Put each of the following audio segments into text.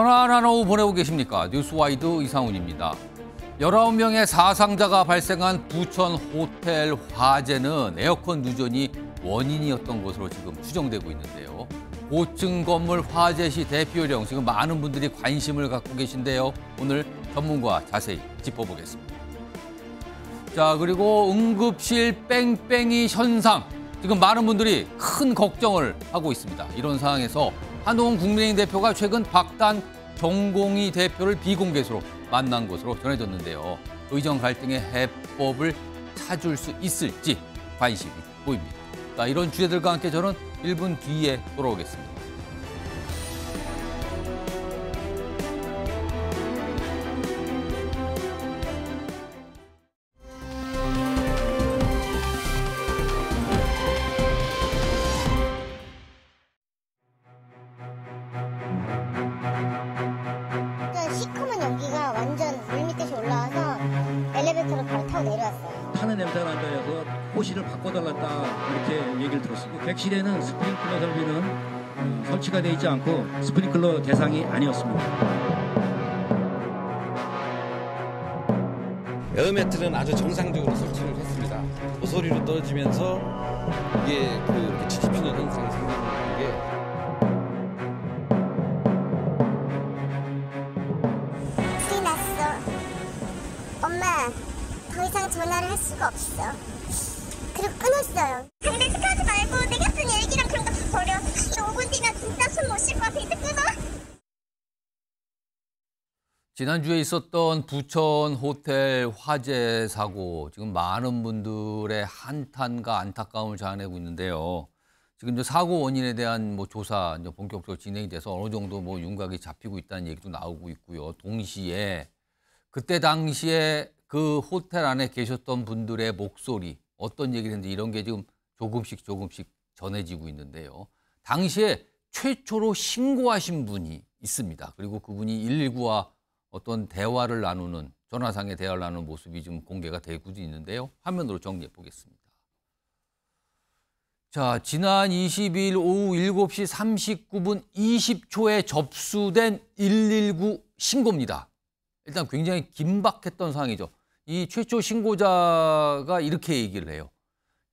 편안한 오후 보내고 계십니까? 뉴스와이드 이상훈입니다. 19명의 사상자가 발생한 부천 호텔 화재는 에어컨 누전이 원인이었던 것으로 지금 추정되고 있는데요. 5층 건물 화재 시 대피요령, 지금 많은 분들이 관심을 갖고 계신데요. 오늘 전문가 자세히 짚어보겠습니다. 자, 그리고 응급실 뺑뺑이 현상. 지금 많은 분들이 큰 걱정을 하고 있습니다. 이런 상황에서 한동훈 국민의힘 대표가 최근 박단 정공희 대표를 비공개수로 만난 것으로 전해졌는데요. 의정 갈등의 해법을 찾을 수 있을지 관심이 보입니다. 자, 이런 주제들과 함께 저는 1분 뒤에 돌아오겠습니다. 있지 않고 스프링클러 대상이 아니었습니다. 에어매트는 아주 정상적으로 설치를 했습니다. 소리로 떨어지면서 이게 그 치지피는 현상 생기는 게 전화를 할 수가 없어. 그리고 끊었어요. 지난주에 있었던 부천 호텔 화재 사고 지금 많은 분들의 한탄과 안타까움을 자아내고 있는데요. 지금 이제 사고 원인에 대한 뭐 조사 이제 본격적으로 진행이 돼서 어느 정도 뭐 윤곽이 잡히고 있다는 얘기도 나오고 있고요. 동시에 그때 당시에 그 호텔 안에 계셨던 분들의 목소리 어떤 얘기를 했는지 이런 게 지금 조금씩 조금씩 전해지고 있는데요. 당시에 최초로 신고하신 분이 있습니다. 그리고 그분이 119와 어떤 대화를 나누는 전화상의 대화를 나누는 모습이 지금 공개가 되고 있는데요. 화면으로 정리해 보겠습니다. 자, 지난 2 2일 오후 7시 39분 20초에 접수된 119 신고입니다. 일단 굉장히 긴박했던 상황이죠. 이 최초 신고자가 이렇게 얘기를 해요.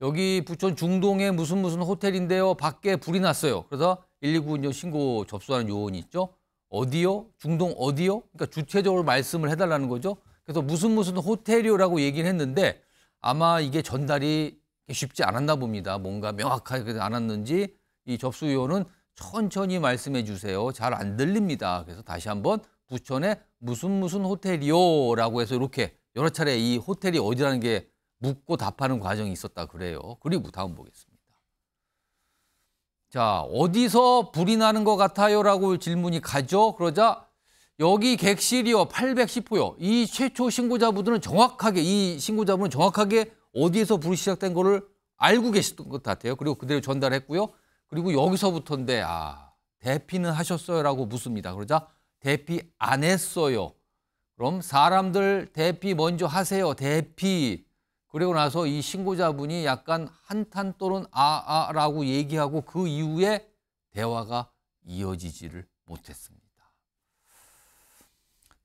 여기 부천 중동의 무슨 무슨 호텔인데요. 밖에 불이 났어요. 그래서 119 신고 접수하는 요원이 있죠. 어디요? 중동 어디요? 그러니까 주체적으로 말씀을 해달라는 거죠. 그래서 무슨 무슨 호텔이요라고 얘기를 했는데 아마 이게 전달이 쉽지 않았나 봅니다. 뭔가 명확하게 않았는지 이 접수 요원은 천천히 말씀해 주세요. 잘 안 들립니다. 그래서 다시 한번 부천에 무슨 무슨 호텔이요라고 해서 이렇게 여러 차례 이 호텔이 어디라는 게 묻고 답하는 과정이 있었다 그래요. 그리고 다음 보겠습니다. 자, 어디서 불이 나는 것 같아요? 라고 질문이 가죠. 그러자 여기 객실이요. 810호요. 이 최초 신고자분들은 정확하게, 이 신고자분은 정확하게 어디에서 불이 시작된 거를 알고 계셨던 것 같아요. 그리고 그대로 전달했고요. 그리고 여기서부터인데, 아, 대피는 하셨어요? 라고 묻습니다. 그러자 대피 안 했어요. 그럼 사람들 대피 먼저 하세요. 대피. 그리고 나서 이 신고자분이 약간 한탄 또는 아아라고 얘기하고 그 이후에 대화가 이어지지를 못했습니다.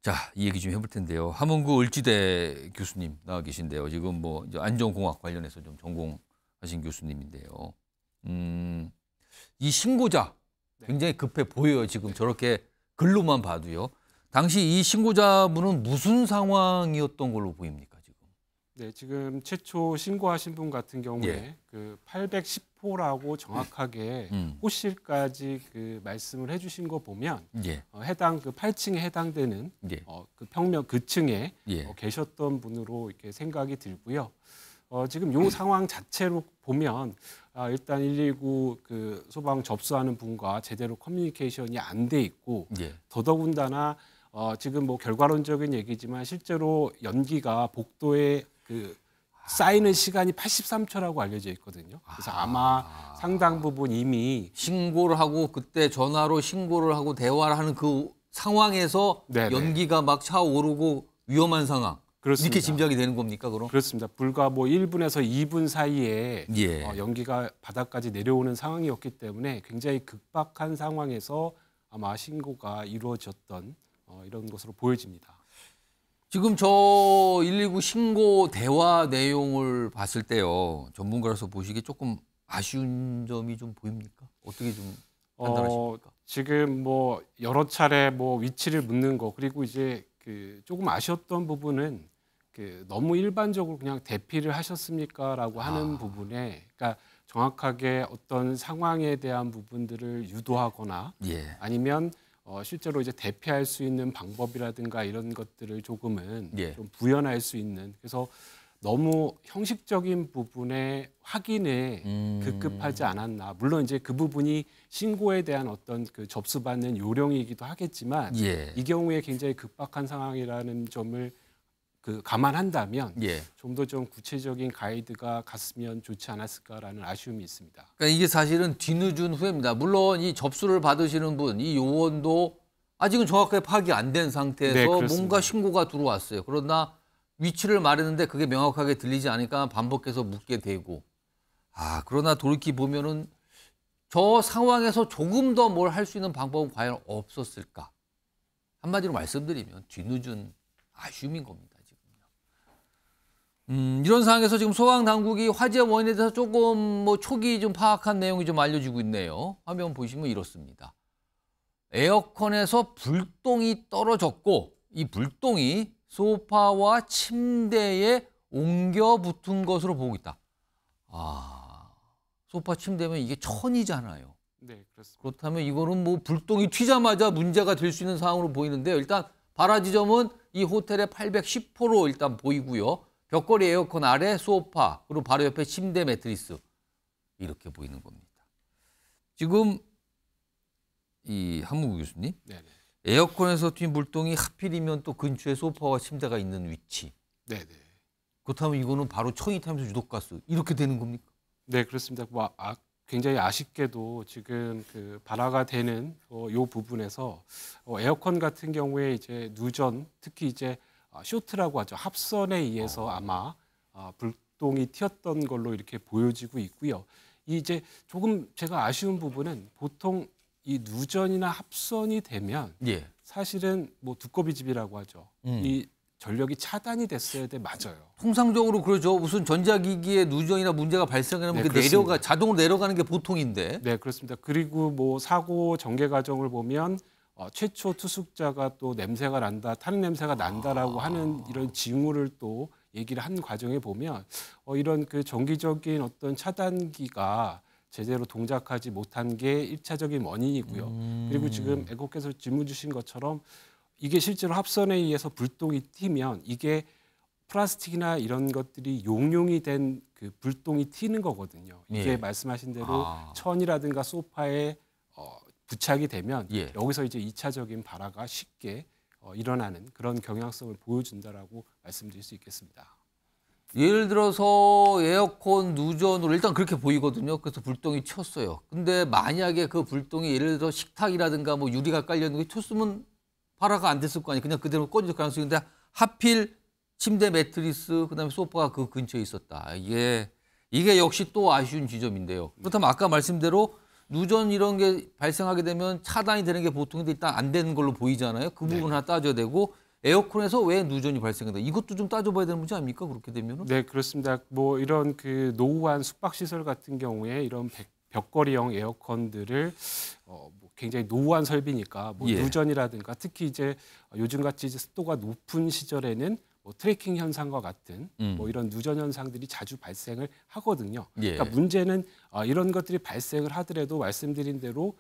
자, 이 얘기 좀 해볼 텐데요. 함원구 을지대 교수님 나와 계신데요. 지금 뭐 안전공학 관련해서 좀 전공하신 교수님인데요. 음, 이 신고자 네. 굉장히 급해 보여요. 지금 저렇게 글로만 봐도요. 당시 이 신고자분은 무슨 상황이었던 걸로 보입니까? 네, 지금 최초 신고하신 분 같은 경우에 예. 그 810호라고 정확하게 음. 음. 호실까지 그 말씀을 해주신 거 보면 예. 어, 해당 그 8층에 해당되는 예. 어, 그 평면 그 층에 예. 어, 계셨던 분으로 이렇게 생각이 들고요. 어, 지금 요 상황 자체로 보면 아, 일단 119그 소방 접수하는 분과 제대로 커뮤니케이션이 안 돼 있고 예. 더더군다나 어, 지금 뭐 결과론적인 얘기지만 실제로 연기가 복도에 그 쌓이는 시간이 83초라고 알려져 있거든요. 그래서 아. 아마 아... 상당 부분 이미 신고를 하고 그때 전화로 신고를 하고 대화를 하는 그 상황에서 네네. 연기가 막 차오르고 위험한 상황. 그렇습니다. 이렇게 짐작이 되는 겁니까, 그럼? 그렇습니다. 불과 뭐 1분에서 2분 사이에 예. 어, 연기가 바닥까지 내려오는 상황이었기 때문에 굉장히 극박한 상황에서 아마 신고가 이루어졌던 어, 이런 것으로 보여집니다. 지금 저 119 신고 대화 내용을 봤을 때요. 전문가로서 보시기에 조금 아쉬운 점이 좀 보입니까? 어떻게 좀 판단하십니까? 어, 지금 뭐 여러 차례 뭐 위치를 묻는 거 그리고 이제 그 조금 아쉬웠던 부분은 그 너무 일반적으로 그냥 대피를 하셨습니까라고 하는 아. 부분에 그러니까 정확하게 어떤 상황에 대한 부분들을 유도하거나 예. 아니면 어, 실제로 이제 대피할 수 있는 방법이라든가 이런 것들을 조금은 예. 좀 부연할 수 있는 그래서 너무 형식적인 부분의 확인에 음. 급급하지 않았나. 물론 이제 그 부분이 신고에 대한 어떤 그 접수받는 요령이기도 하겠지만 예. 이 경우에 굉장히 급박한 상황이라는 점을 그 감안한다면 예. 좀더 좀 구체적인 가이드가 갔으면 좋지 않았을까라는 아쉬움이 있습니다. 그러니까 이게 사실은 뒤늦은 후회입니다. 물론 이 접수를 받으시는 분, 이 요원도 아직은 정확하게 파악이 안 된 상태에서 네, 뭔가 신고가 들어왔어요. 그러나 위치를 말했는데 그게 명확하게 들리지 않으니까 반복해서 묻게 되고 아 그러나 돌이키 보면은 저 상황에서 조금 더 뭘 할 수 있는 방법은 과연 없었을까 한마디로 말씀드리면 뒤늦은 아쉬움인 겁니다. 음, 이런 상황에서 지금 소방 당국이 화재 원인에 대해서 조금 뭐 초기 좀 파악한 내용이 좀 알려지고 있네요. 화면 보시면 이렇습니다. 에어컨에서 불똥이 떨어졌고 이 불똥이 소파와 침대에 옮겨 붙은 것으로 보고 있다. 아, 소파 침대면 이게 천이잖아요. 네, 그렇습니다. 그렇다면 이거는 뭐 불똥이 튀자마자 문제가 될 수 있는 상황으로 보이는데요. 일단 발화 지점은 이 호텔의 810호로 일단 보이고요. 벽걸이 에어컨 아래 소파, 그리고 바로 옆에 침대 매트리스. 이렇게 보이는 겁니다. 지금 이 한무구 교수님. 네네. 네. 에어컨에서 튄 물동이 하필이면 또 근처에 소파와 침대가 있는 위치. 네네. 네. 그렇다면 이거는 바로 초이탄소 유독가스 이렇게 되는 겁니까? 네 그렇습니다. 뭐 아, 굉장히 아쉽게도 지금 그 발화가 되는 어, 요 부분에서 어, 에어컨 같은 경우에 이제 누전 특히 이제 아, 쇼트라고 하죠. 합선에 의해서 아. 아마 아, 불똥이 튀었던 걸로 이렇게 보여지고 있고요. 이제 조금 제가 아쉬운 부분은 보통 이 누전이나 합선이 되면 예. 사실은 뭐 두꺼비 집이라고 하죠. 음. 이 전력이 차단이 됐어야 돼 맞아요. 통상적으로 그러죠. 무슨 전자기기에 누전이나 문제가 발생하면 네, 그 내려가 자동으로 내려가는 게 보통인데. 네 그렇습니다. 그리고 뭐 사고 전개 과정을 보면 어, 최초 투숙자가 또 냄새가 난다, 타는 냄새가 난다라고 아. 하는 이런 징후를 또 얘기를 한 과정에 보면 어, 이런 그 정기적인 어떤 차단기가 제대로 동작하지 못한 게 1차적인 원인이고요. 음. 그리고 지금 애국께서 질문 주신 것처럼 이게 실제로 합선에 의해서 불똥이 튀면 이게 플라스틱이나 이런 것들이 용용이 된 그 불똥이 튀는 거거든요. 이게 예. 말씀하신 대로 아. 천이라든가 소파에 부착이 되면 예. 여기서 이제 2차적인 발화가 쉽게 어, 일어나는 그런 경향성을 보여준다라고 말씀드릴 수 있겠습니다. 예를 들어서 에어컨 누전으로 일단 그렇게 보이거든요. 그래서 불똥이 튀었어요. 근데 만약에 그 불똥이 예를 들어 식탁이라든가 뭐 유리가 깔려 있는 게 튀었으면 발화가 안 됐을 거 아니에요. 그냥 그대로 꺼질 가능성이 있는데 하필 침대 매트리스 그다음에 소파가 그 근처에 있었다. 이게 이게 역시 또 아쉬운 지점인데요. 그렇다면 아까 말씀대로 누전 이런 게 발생하게 되면 차단이 되는 게 보통인데 일단 안 되는 걸로 보이잖아요. 그 부분 네. 하나 따져야 되고 에어컨에서 왜 누전이 발생한다. 이것도 좀 따져봐야 되는 문제 아닙니까? 그렇게 되면은? 네, 그렇습니다. 뭐 이런 그 노후한 숙박시설 같은 경우에 이런 벽걸이형 에어컨들을 어, 뭐 굉장히 노후한 설비니까 뭐 예. 누전이라든가 특히 이제 요즘같이 이제 습도가 높은 시절에는 뭐 트래킹 현상과 같은 음. 뭐 이런 누전 현상들이 자주 발생을 하거든요. 예. 그러니까 문제는 어, 이런 것들이 발생을 하더라도 말씀드린 대로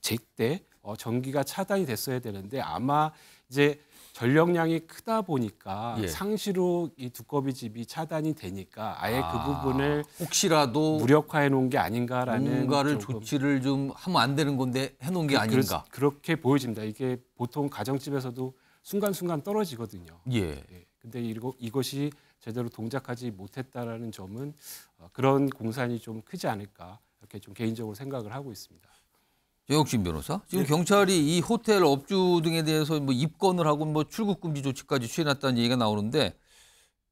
제때 어, 전기가 차단이 됐어야 되는데 아마 이제 전력량이 크다 보니까 예. 상시로 이 두꺼비 집이 차단이 되니까 아예 그 아, 그 부분을 혹시라도 무력화해 놓은 게 아닌가라는 뭔가를 조치를 좀 하면 안 되는 건데 해 놓은 게 그, 아닌가 그렇게 보여집니다. 이게 보통 가정집에서도 순간순간 떨어지거든요. 예. 예. 근데 이거, 이것이 제대로 동작하지 못했다라는 점은 어, 그런 공산이 좀 크지 않을까 이렇게 좀 개인적으로 생각을 하고 있습니다. 조혁신 변호사 지금 네. 경찰이 이 호텔 업주 등에 대해서 뭐 입건을 하고 뭐 출국 금지 조치까지 취해놨다는 얘기가 나오는데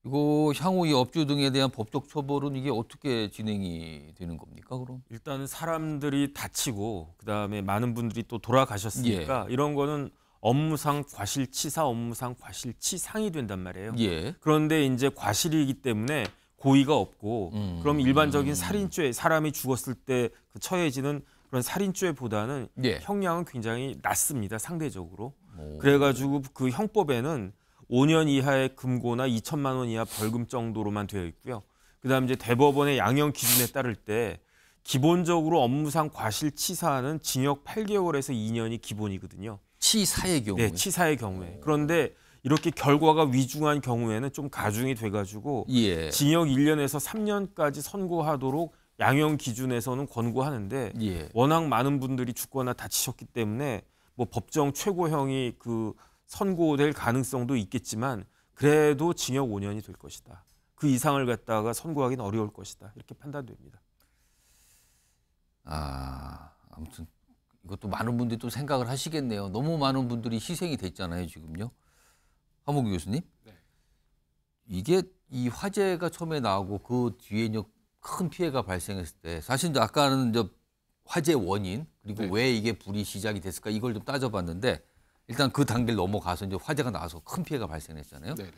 이거 향후 이 업주 등에 대한 법적 처벌은 이게 어떻게 진행이 되는 겁니까 그럼? 일단 사람들이 다치고 그다음에 많은 분들이 또 돌아가셨으니까 예. 이런 거는 업무상 과실치사, 업무상 과실치상이 된단 말이에요. 예. 그런데 이제 과실이기 때문에 고의가 없고 음. 그럼 일반적인 음. 살인죄 사람이 죽었을 때그 처해지는 그런 살인죄보다는 예. 형량은 굉장히 낮습니다 상대적으로 오. 그래가지고 그 형법에는 5년 이하의 금고나 2천만 원 이하 벌금 정도로만 되어 있고요. 그다음 이제 대법원의 양형 기준에 따를 때 기본적으로 업무상 과실치사는 징역 8개월에서 2년이 기본이거든요. 치사의 경우에. 네, 치사의 경우에. 그런데 이렇게 결과가 위중한 경우에는 좀 가중이 돼가지고 예. 징역 1년에서 3년까지 선고하도록 양형 기준에서는 권고하는데 예. 워낙 많은 분들이 죽거나 다치셨기 때문에 뭐 법정 최고형이 그 선고될 가능성도 있겠지만 그래도 징역 5년이 될 것이다. 그 이상을 갖다가 선고하기는 어려울 것이다. 이렇게 판단됩니다. 아 아무튼 이것도 많은 분들이 또 생각을 하시겠네요. 너무 많은 분들이 희생이 됐잖아요, 지금요. 하목규 교수님. 네. 이게 이 화재가 처음에 나오고 그 뒤에 큰 피해가 발생했을 때 사실 아까는 이제 화재 원인 그리고 네. 왜 이게 불이 시작이 됐을까 이걸 좀 따져봤는데 일단 그 단계를 넘어가서 이제 화재가 나서 와큰 피해가 발생했잖아요. 네, 네.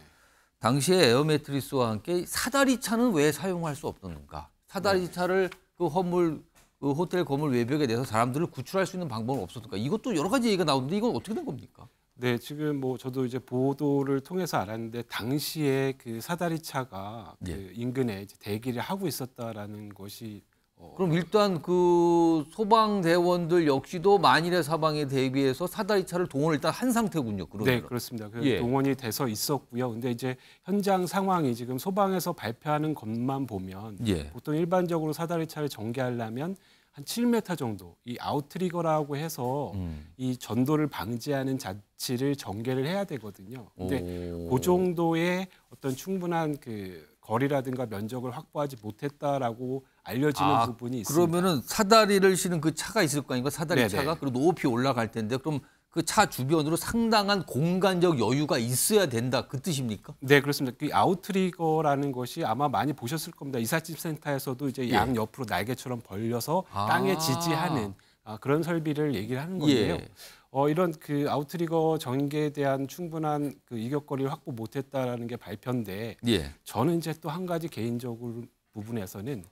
당시에 에어매트리스와 함께 사다리 차는 왜 사용할 수 없었는가? 사다리 차를 그 허물 그 호텔 건물 외벽에 대해서 사람들을 구출할 수 있는 방법은 없었을까? 그러니까 이것도 여러 가지 얘기가 나오는데 이건 어떻게 된 겁니까? 네, 지금 뭐 저도 이제 보도를 통해서 알았는데 당시에 그 사다리 차가 네. 그 예. 인근에 대기를 하고 있었다라는 것이 어... 그럼 일단 그 소방대원들 역시도 만일의 사방에 대비해서 사다리 차를 동원을 일단 한 상태군요. 그러면. 네, 그렇습니다. 그 예. 동원이 돼서 있었고요. 근데 이제 현장 상황이 지금 소방에서 발표하는 것만 보면 예. 보통 일반적으로 사다리 차를 전개하려면 한 7m 정도 이 아웃트리거라고 해서 음. 이 전도를 방지하는 자치를 전개를 해야 되거든요. 근데 오. 그 정도의 어떤 충분한 그 거리라든가 면적을 확보하지 못했다라고 알려지는 아, 부분이 있습니다. 그러면은 사다리를 실은 그 차가 있을 거 아닌가 사다리 네네. 차가 그리고 높이 올라갈 텐데 그럼 그차 주변으로 상당한 공간적 여유가 있어야 된다 그 뜻입니까? 네 그렇습니다. 그 아웃트리거라는 것이 아마 많이 보셨을 겁니다. 이삿집 센터에서도 이제 예. 양 옆으로 날개처럼 벌려서 아. 땅에 지지하는 아, 그런 설비를 얘기를 하는 예. 건데요. 예. 어, 이런 그 아웃트리거 전개에 대한 충분한 그 이격거리를 확보 못했다라는 게 발표인데 예. 저는 이제 또 한 가지 개인적으로 부분에서는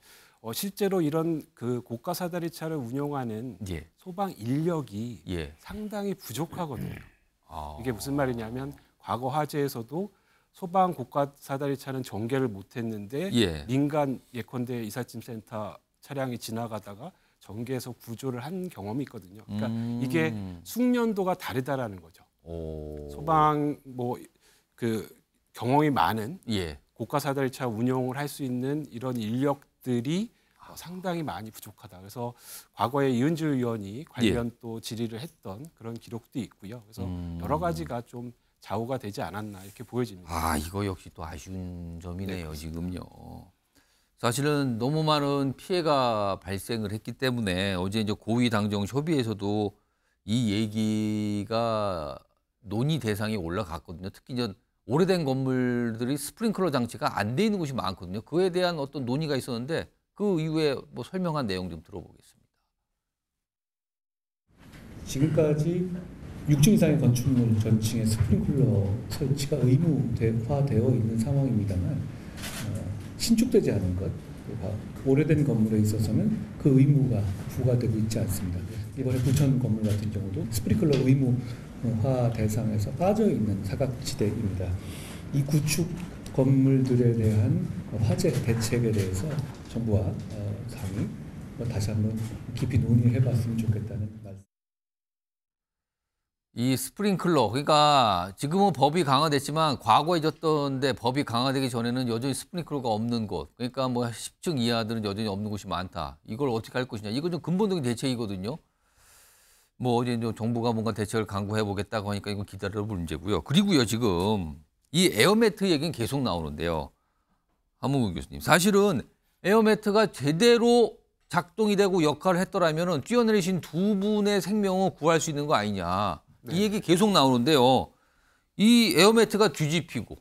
어, 실제로 이런 그 고가 사다리차를 운영하는 예. 소방 인력이 예. 상당히 부족하거든요. 아. 이게 무슨 말이냐면 과거 화재에서도 소방 고가 사다리차는 전개를 못했는데 예. 민간 예컨대 이삿짐센터 차량이 지나가다가 전개해서 구조를 한 경험이 있거든요. 그러니까 음. 이게 숙련도가 다르다라는 거죠. 오. 소방 뭐 그 경험이 많은 예. 고가 사다리차 운영을 할 수 있는 이런 인력 것들이 어, 상당히 많이 부족하다. 그래서 과거에 이은주 의원이 관련 예. 또 질의를 했던 그런 기록도 있고요. 그래서 음. 여러 가지가 좀 좌우가 되지 않았나 이렇게 보여집니다. 아 이거 역시 또 아쉬운 점이네요 네, 지금요. 사실은 너무 많은 피해가 발생을 했기 때문에 어제 이제 고위 당정 협의에서도 이 얘기가 논의 대상에 올라갔거든요. 특히 전 오래된 건물들이 스프링클러 장치가 안 돼 있는 곳이 많거든요. 그에 대한 어떤 논의가 있었는데 그 이후에 뭐 설명한 내용 좀 들어보겠습니다. 지금까지 6층 이상의 건축물 전층에 스프링클러 설치가 의무화되어 있는 상황입니다만 어, 신축되지 않은 것, 오래된 건물에 있어서는 그 의무가 부과되고 있지 않습니다. 이번에 부천 건물 같은 경우도 스프링클러 의무 화 대상에서 빠져 있는 사각지대입니다. 이 구축 건물들에 대한 화재 대책에 대해서 정부와 당이 어, 뭐 다시 한번 깊이 논의해 봤으면 좋겠다는 말씀. 이 스프링클러 그러니까 지금은 법이 강화됐지만 과거에 있던데 법이 강화되기 전에는 여전히 스프링클러가 없는 곳 그러니까 뭐 10층 이하들은 여전히 없는 곳이 많다 이걸 어떻게 할 것이냐 이건 좀 근본적인 대책이거든요 뭐 어제 이제 정부가 뭔가 대책을 강구해 보겠다고 하니까 이건 기다려볼 문제고요. 그리고요 지금 이 에어매트 얘기는 계속 나오는데요. 한문국 교수님 사실은 에어매트가 제대로 작동이 되고 역할을 했더라면은 뛰어내리신 두 분의 생명을 구할 수 있는 거 아니냐 네. 이 얘기 계속 나오는데요. 이 에어매트가 뒤집히고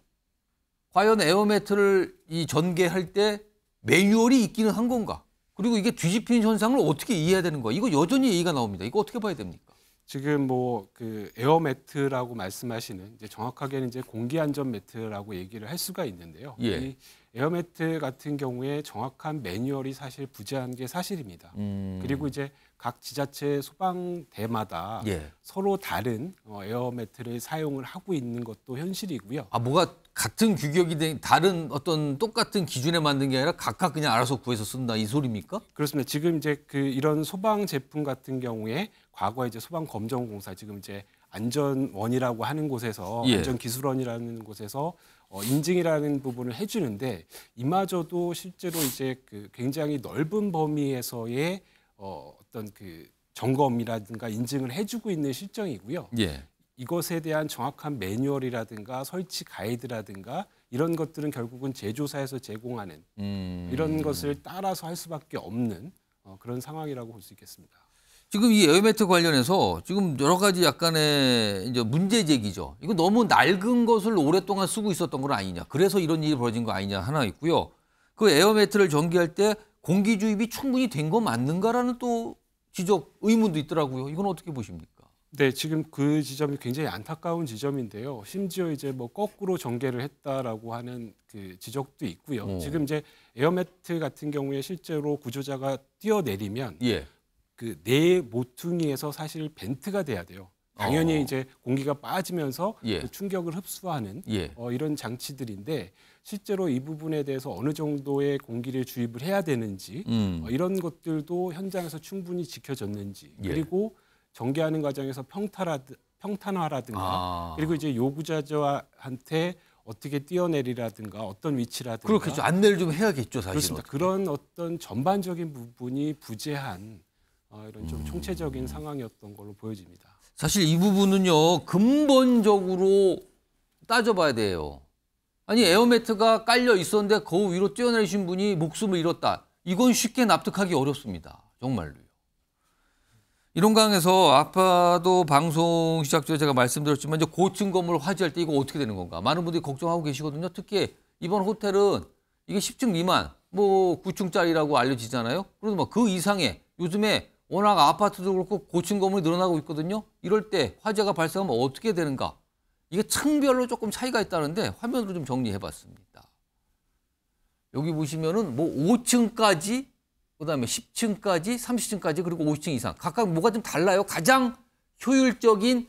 과연 에어매트를 이 전개할 때 매뉴얼이 있기는 한 건가? 그리고 이게 뒤집힌 현상을 어떻게 이해해야 되는 거야? 이거 여전히 얘기가 나옵니다. 이거 어떻게 봐야 됩니까? 지금 뭐 그 에어 매트라고 말씀하시는 이제 정확하게는 이제 공기 안전 매트라고 얘기를 할 수가 있는데요. 예. 이 에어 매트 같은 경우에 정확한 매뉴얼이 사실 부재한 게 사실입니다. 음. 그리고 이제 각 지자체 소방대마다 예. 서로 다른 어, 에어매트를 사용을 하고 있는 것도 현실이고요. 아 뭐가 같은 규격이 된 다른 어떤 똑같은 기준에 만든 게 아니라 각각 그냥 알아서 구해서 쓴다 이 소리입니까? 그렇습니다. 지금 이제 그 이런 소방 제품 같은 경우에 과거 이제 소방 검정공사 지금 이제 안전원이라고 하는 곳에서 예. 안전기술원이라는 곳에서 어, 인증이라는 부분을 해주는데 이마저도 실제로 이제 그 굉장히 넓은 범위에서의 어, 어떤 그 점검이라든가 인증을 해주고 있는 실정이고요. 예. 이것에 대한 정확한 매뉴얼이라든가 설치 가이드라든가 이런 것들은 결국은 제조사에서 제공하는 음... 이런 것을 따라서 할 수밖에 없는 어, 그런 상황이라고 볼 수 있겠습니다. 지금 이 에어매트 관련해서 지금 여러 가지 약간의 이제 문제 제기죠. 이거 너무 낡은 것을 오랫동안 쓰고 있었던 건 아니냐. 그래서 이런 일이 벌어진 거 아니냐 하나 있고요. 그 에어매트를 전기할 때 공기 주입이 충분히 된 거 맞는가라는 또 지적 의문도 있더라고요. 이건 어떻게 보십니까? 네, 지금 그 지점이 굉장히 안타까운 지점인데요. 심지어 이제 뭐 거꾸로 전개를 했다라고 하는 그 지적도 있고요. 오. 어. 지금 이제 에어매트 같은 경우에 실제로 구조자가 뛰어내리면 예. 그네 모퉁이에서 사실 벤트가 돼야 돼요. 당연히 어. 이제 공기가 빠지면서 예. 그 충격을 흡수하는 예. 어, 이런 장치들인데 실제로 이 부분에 대해서 어느 정도의 공기를 주입을 해야 되는지 음. 어, 이런 것들도 현장에서 충분히 지켜졌는지 예. 그리고 전개하는 과정에서 평타라 평탄화라든가 아. 그리고 이제 요구자저한테 어떻게 뛰어내리라든가 어떤 위치라든가 그렇겠죠 안내를 좀 해야겠죠 사실 그렇습니다 어떻게. 그런 어떤 전반적인 부분이 부재한 어, 이런 좀 음. 총체적인 상황이었던 걸로 보여집니다. 사실 이 부분은요 근본적으로 따져봐야 돼요. 아니 에어매트가 깔려 있었는데 그 위로 뛰어내리신 분이 목숨을 잃었다. 이건 쉽게 납득하기 어렵습니다. 정말로요. 이런 강에서 아파도 방송 시작 전에 제가 말씀드렸지만 이제 고층 건물 화재할 때 이거 어떻게 되는 건가? 많은 분들이 걱정하고 계시거든요. 특히 이번 호텔은 이게 10층 미만, 뭐 9층짜리라고 알려지잖아요. 그래도 막그 뭐 이상의 요즘에 워낙 아파트도 그렇고 고층 건물이 늘어나고 있거든요. 이럴 때 화재가 발생하면 어떻게 되는가? 이게 층별로 조금 차이가 있다는데 화면으로 좀 정리해봤습니다. 여기 보시면은 뭐 5층까지 그다음에 10층까지 30층까지 그리고 50층 이상 각각 뭐가 좀 달라요. 가장 효율적인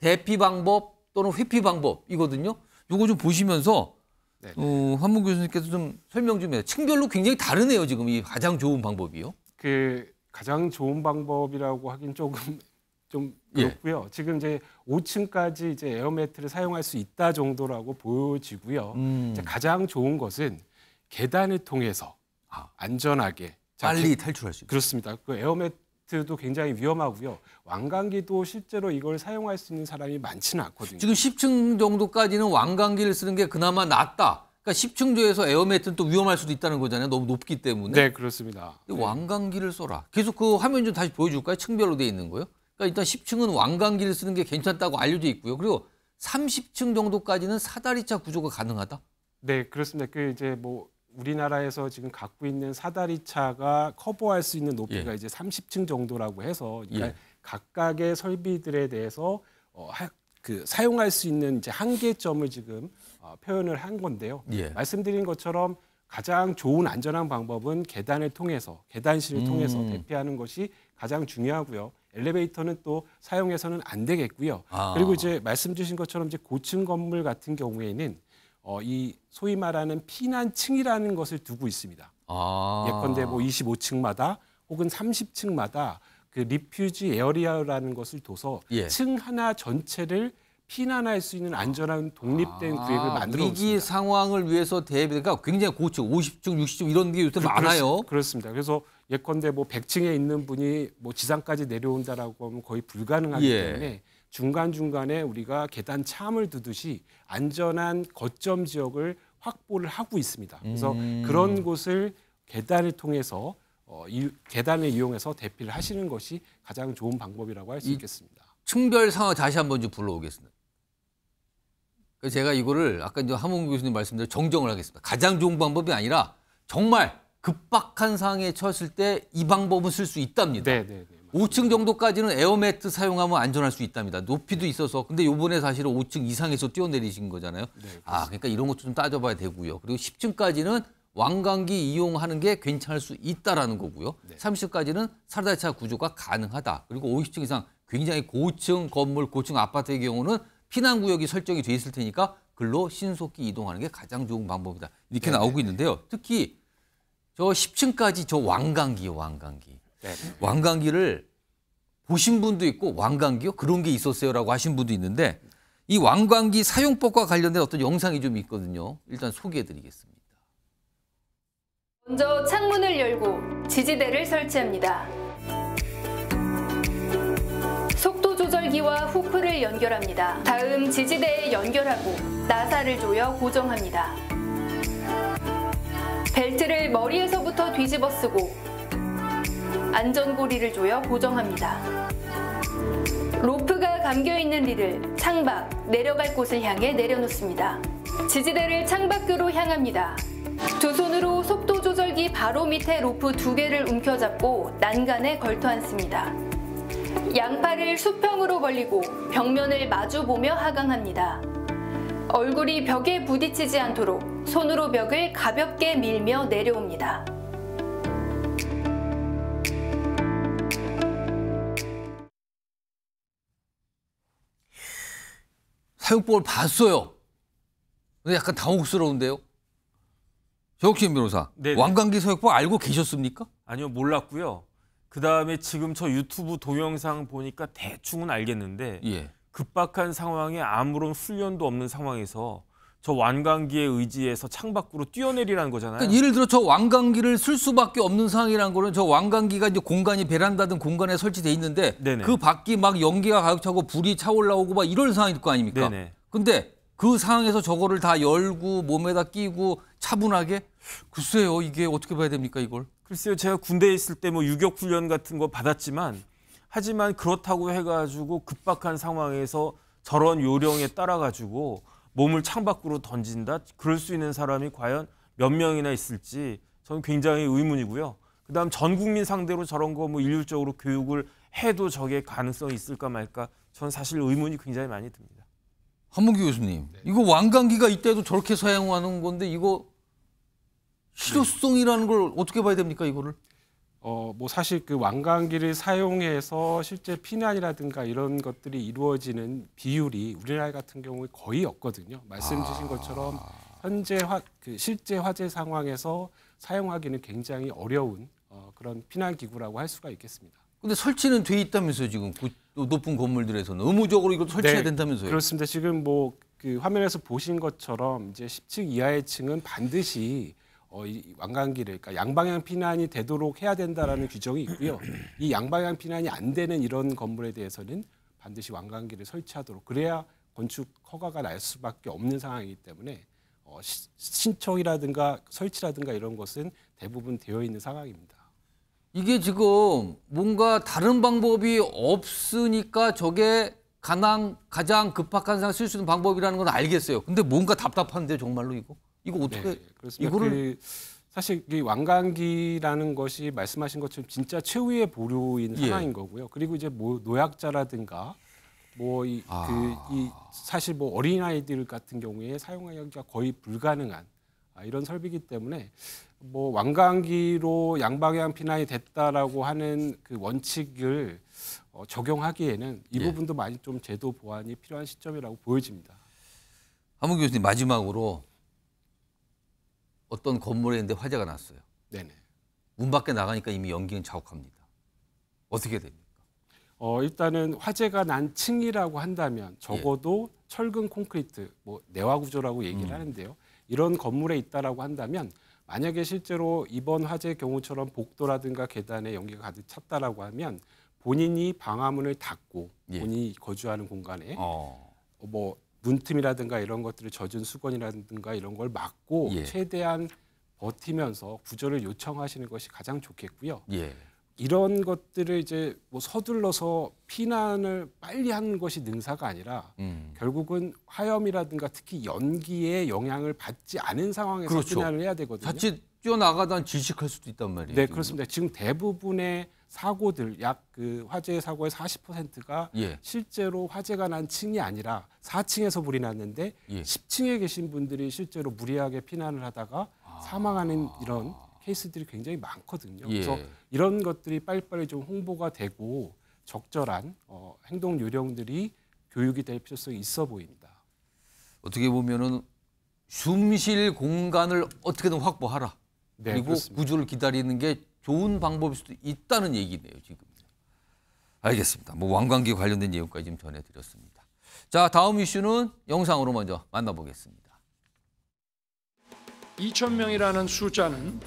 대피 방법 또는 회피 방법이거든요. 요거 좀 보시면서 네네. 어, 한문 교수님께서 좀 설명 좀 해요. 층별로 굉장히 다르네요. 지금 이 가장 좋은 방법이요. 그 가장 좋은 방법이라고 하긴 조금 좀 예. 그렇고요. 예. 지금 이제 5층까지 이제 에어매트를 사용할 수 있다 정도라고 보여지고요. 음. 이제 가장 좋은 것은 계단을 통해서 아. 안전하게 빨리 탈출할 수 있어요. 그렇습니다. 그 에어매트도 굉장히 위험하고요. 왕강기도 실제로 이걸 사용할 수 있는 사람이 많지는 않거든요. 지금 10층 정도까지는 왕강기를 쓰는 게 그나마 낫다. 그러니까 10층조에서 에어매트는 또 위험할 수도 있다는 거잖아요. 너무 높기 때문에. 네, 그렇습니다. 네. 왕강기를쏘라 계속 그 화면 좀 다시 보여줄까요? 층별로 돼 있는 거요? 그러니까 일단 10층은 왕관기를 쓰는 게 괜찮다고 알려져 있고요. 그리고 30층 정도까지는 사다리차 구조가 가능하다. 네, 그렇습니다. 그 이제 뭐 우리나라에서 지금 갖고 있는 사다리차가 커버할 수 있는 높이가 예. 이제 30층 정도라고 해서 그 예. 각각의 설비들에 대해서 어, 하, 그 사용할 수 있는 이제 한계점을 지금 어, 표현을 한 건데요. 예. 말씀드린 것처럼 가장 좋은 안전한 방법은 계단을 통해서 계단실을 음. 통해서 대피하는 것이 가장 중요하고요. 엘리베이터는 또 사용해서는 안 되겠고요. 아. 그리고 이제 말씀 주신 것처럼 이제 고층 건물 같은 경우에는 어, 이 소위 말하는 피난층이라는 것을 두고 있습니다. 아. 예컨대 뭐 25층마다 혹은 30층마다 그 리퓨지 에어리아라는 것을 둬서 예. 층 하나 전체를 피난할 수 있는 안전한 독립된 아, 구획을 만들어 위 놓습니다. 상황을 위해서 대비가 그러니까 굉장히 고층 50층, 60층 이런 게 요새 그 많아요. 그렇습니다. 그래서 예컨대 뭐 100층에 있는 분이 뭐 지상까지 내려온다라고 하면 거의 불가능하기 예. 때문에 중간중간에 우리가 계단 참을 두듯이 안전한 거점 지역을 확보를 하고 있습니다. 그래서 음. 그런 곳을 계단을 통해서 어, 이, 계단을 이용해서 대피를 하시는 것이 가장 좋은 방법이라고 할 수 있겠습니다. 충별 상황 다시 한번 좀 불러오겠습니다. 제가 이거를 아까 이제 하몽 교수님 말씀대로 정정을 하겠습니다. 가장 좋은 방법이 아니라 정말 급박한 상황에 처했을 때 이 방법은 쓸 수 있답니다. 네, 네, 네, 5층 정도까지는 에어매트 사용하면 안전할 수 있답니다. 높이도 있어서. 근데 요번에 사실은 5층 이상에서 뛰어내리신 거잖아요. 네, 아, 그러니까 이런 것도 좀 따져봐야 되고요. 그리고 10층까지는 왕관기 이용하는 게 괜찮을 수 있다라는 거고요. 네. 30층까지는 사다차 구조가 가능하다. 그리고 50층 이상 굉장히 고층 건물, 고층 아파트의 경우는 피난 구역이 설정이 돼 있을 테니까 글로 신속히 이동하는 게 가장 좋은 방법이다. 이렇게 네, 네. 나오고 있는데요. 특히 저 10층까지 저 왕강기요, 왕강기. 네. 왕강기를 보신 분도 있고 왕강기요? 그런 게 있었어요라고 하신 분도 있는데 이 왕강기 사용법과 관련된 어떤 영상이 좀 있거든요. 일단 소개해 드리겠습니다. 먼저 창문을 열고 지지대를 설치합니다. 속도 조절기와 후크를 연결합니다. 다음 지지대에 연결하고 나사를 조여 고정합니다. 벨트를 머리에서부터 뒤집어 쓰고 안전고리를 조여 고정합니다. 로프가 감겨있는 릴을 창밖, 내려갈 곳을 향해 내려놓습니다. 지지대를 창밖으로 향합니다. 두 손으로 속도 조절기 바로 밑에 로프 두 개를 움켜잡고 난간에 걸터앉습니다. 양팔을 수평으로 벌리고 벽면을 마주보며 하강합니다. 얼굴이 벽에 부딪히지 않도록 손으로 벽을 가볍게 밀며 내려옵니다. 사육법을 봤어요. 약간 당혹스러운데요. 조옥신 변호사, 네네. 네. 왕관기 사육법 알고 계셨습니까? 아니요, 몰랐고요. 그다음에 지금 저 유튜브 동영상 보니까 대충은 알겠는데 예. 급박한 상황에 아무런 훈련도 없는 상황에서 저 완강기에 의지해서 창밖으로 뛰어내리라는 거잖아요. 그러니까 예를 들어 저 완강기를 쓸 수밖에 없는 상황이라는 거는 저 완강기가 이제 공간이 베란다 든 공간에 설치돼 있는데 네네. 그 밖이 막 연기가 가득 차고 불이 차올라오고 막 이런 상황일 거 아닙니까? 네네. 근데 그 상황에서 저거를 다 열고 몸에다 끼고 차분하게 글쎄요 이게 어떻게 봐야 됩니까 이걸? 글쎄요 제가 군대에 있을 때 뭐 유격 훈련 같은 거 받았지만 하지만 그렇다고 해가지고 급박한 상황에서 저런 요령에 따라가지고 몸을 창밖으로 던진다? 그럴 수 있는 사람이 과연 몇 명이나 있을지 저는 굉장히 의문이고요. 그다음 전 국민 상대로 저런 거뭐 일률적으로 교육을 해도 저게 가능성이 있을까 말까 저는 사실 의문이 굉장히 많이 듭니다. 한문기 교수님, 네. 이거 완강기가 이때도 저렇게 사용하는 건데 이거 실효성이라는 걸 어떻게 봐야 됩니까 이거를? 어, 뭐 사실 그 왕강기를 사용해서 실제 피난이라든가 이런 것들이 이루어지는 비율이 우리나라 같은 경우에 거의 없거든요. 말씀 주신 아. 것처럼 현재 화, 그 실제 화재 상황에서 사용하기는 굉장히 어려운 어, 그런 피난 기구라고 할 수가 있겠습니다. 근데 설치는 돼 있다면서요, 지금 그 높은 건물들에서는 의무적으로 이걸 설치해야 네, 된다면서요? 그렇습니다. 지금 뭐그 화면에서 보신 것처럼 이제 10층 이하의 층은 반드시 어, 이 왕관기를 그러니까 양방향 피난이 되도록 해야 된다라는 규정이 있고요. 이 양방향 피난이 안 되는 이런 건물에 대해서는 반드시 왕관기를 설치하도록 그래야 건축 허가가 날 수밖에 없는 상황이기 때문에 어, 시, 신청이라든가 설치라든가 이런 것은 대부분 되어 있는 상황입니다. 이게 지금 뭔가 다른 방법이 없으니까 저게 가장 가장 급박한 상황 쓸 수 있는 방법이라는 건 알겠어요. 근데 뭔가 답답한데 정말로 이거. 이거 어떻게 네, 이거를 그 사실 이 왕감기라는 것이 말씀하신 것처럼 진짜 최후의 보류인 예. 하나인 거고요. 그리고 이제 뭐 노약자라든가 뭐이 아. 그, 사실 뭐 어린 아이들 같은 경우에 사용하기가 거의 불가능한 아, 이런 설비기 때문에 뭐 왕감기로 양방향 피난이 됐다라고 하는 그 원칙을 어, 적용하기에는 이 예. 부분도 많이 좀 제도 보완이 필요한 시점이라고 보여집니다. 한문 교수님 마지막으로 어떤 건물에 있는데 화재가 났어요. 네네. 문 밖에 나가니까 이미 연기는 자욱합니다. 어떻게 됩니까? 어, 일단은 화재가 난 층이라고 한다면 예. 적어도 예. 철근 콘크리트, 뭐 내화 구조라고 얘기를 음. 하는데요. 이런 건물에 있다라고 한다면 만약에 실제로 이번 화재 경우처럼 복도라든가 계단에 연기가 가득 찼다라고 하면 본인이 방화문을 닫고 예. 본인이 거주하는 공간에 어. 뭐 문틈이라든가 이런 것들을 젖은 수건이라든가 이런 걸 막고 예. 최대한 버티면서 구조를 요청하시는 것이 가장 좋겠고요. 예. 이런 것들을 이제 뭐 서둘러서 피난을 빨리 하는 것이 능사가 아니라 음. 결국은 화염이라든가 특히 연기에 영향을 받지 않은 상황에서 그렇죠. 피난을 해야 되거든요. 자칫 뛰어나가다 지식할 수도 있단 말이에요. 네, 지금. 그렇습니다. 지금 대부분의 사고들 약 그 화재 사고의 40%가 예. 실제로 화재가 난 층이 아니라 4층에서 불이 났는데 예. 10층에 계신 분들이 실제로 무리하게 피난을 하다가 아. 사망하는 이런 케이스들이 굉장히 많거든요. 예. 그래서 이런 것들이 빨리빨리 좀 홍보가 되고 적절한 어, 행동 요령들이 교육이 될 필요성이 있어 보입니다. 어떻게 보면은 숨쉴 공간을 어떻게든 확보하라. 네, 그리고 그렇습니다. 구조를 기다리는 게 좋은 방법일 수도 있다는 얘기네요, 지금. 알겠습니다. 뭐 왕관계 관련된 내용까지 좀 전해드렸습니다. 자, 다음 이슈는 영상으로 먼저 만나보겠습니다. 2천명이라는 숫자는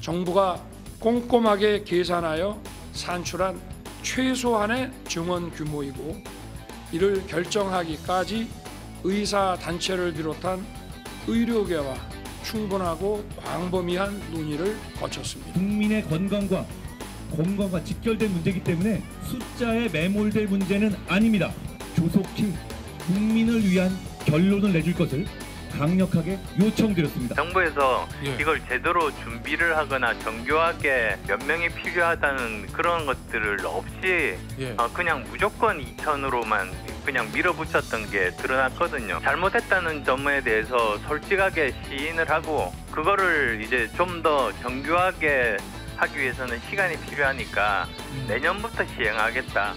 정부가 꼼꼼하게 계산하여 산출한 최소한의 증원 규모이고 이를 결정하기까지 의사 단체를 비롯한 의료계와 충분하고 광범위한 논의를 거쳤습니다. 국민의 건강과 건강과 직결된 문제이기 때문에 숫자에 매몰될 문제는 아닙니다. 조속히 국민을 위한 결론을 내줄 것을 강력하게 요청드렸습니다. 정부에서 예. 이걸 제대로 준비를 하거나 정교하게 몇 명이 필요하다는 그런 것들을 없이 예. 어, 그냥 무조건 2천으로만 그냥 밀어붙였던 게 드러났거든요. 잘못했다는 점에 대해서 솔직하게 시인을 하고 그거를 이제 좀 더 정교하게 하기 위해서는 시간이 필요하니까 음. 내년부터 시행하겠다.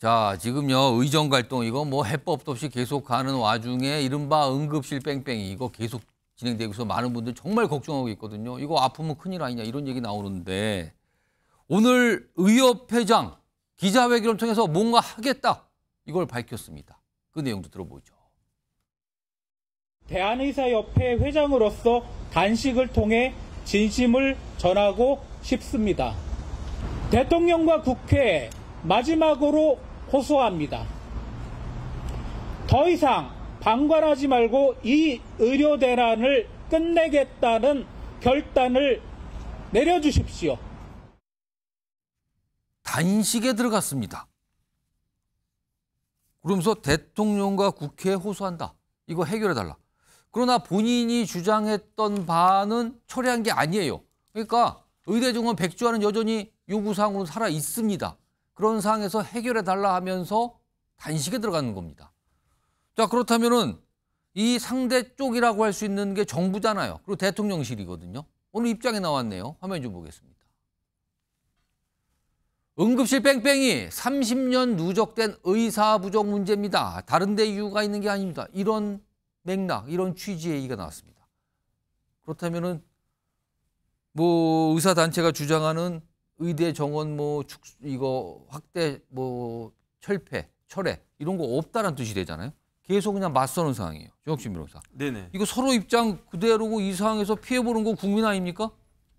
자, 지금요, 의정 갈등, 이거 뭐 해법도 없이 계속 가는 와중에 이른바 응급실 뺑뺑이, 이거 계속 진행되고 있어 많은 분들 정말 걱정하고 있거든요. 이거 아프면 큰일 아니냐, 이런 얘기 나오는데 오늘 의협회장 기자회견을 통해서 뭔가 하겠다 이걸 밝혔습니다. 그 내용도 들어보죠. 대한의사협회 회장으로서 단식을 통해 진심을 전하고 싶습니다. 대통령과 국회에 마지막으로 호소합니다. 더 이상 방관하지 말고 이 의료 대란을 끝내겠다는 결단을 내려주십시오. 단식에 들어갔습니다. 그러면서 대통령과 국회에 호소한다. 이거 해결해달라. 그러나 본인이 주장했던 바는 철회한 게 아니에요. 그러니까 의대종원 백주화는 여전히 요구사항으로 살아 있습니다. 그런 상황에서 해결해달라 하면서 단식에 들어가는 겁니다. 자, 그렇다면은 이 상대 쪽이라고 할 수 있는 게 정부잖아요. 그리고 대통령실이거든요. 오늘 입장에 나왔네요. 화면 좀 보겠습니다. 응급실 뺑뺑이 30년 누적된 의사 부족 문제입니다. 다른데 이유가 있는 게 아닙니다. 이런 맥락, 이런 취지의 얘기가 나왔습니다. 그렇다면은 뭐 의사 단체가 주장하는 의대 정원 뭐 축, 이거 확대 뭐 철폐, 철회 이런 거없다는 뜻이 되잖아요. 계속 그냥 맞서는 상황이에요. 정혁진 변호사. 네네. 이거 서로 입장 그대로고 이 상황에서 피해보는 거 국민 아닙니까?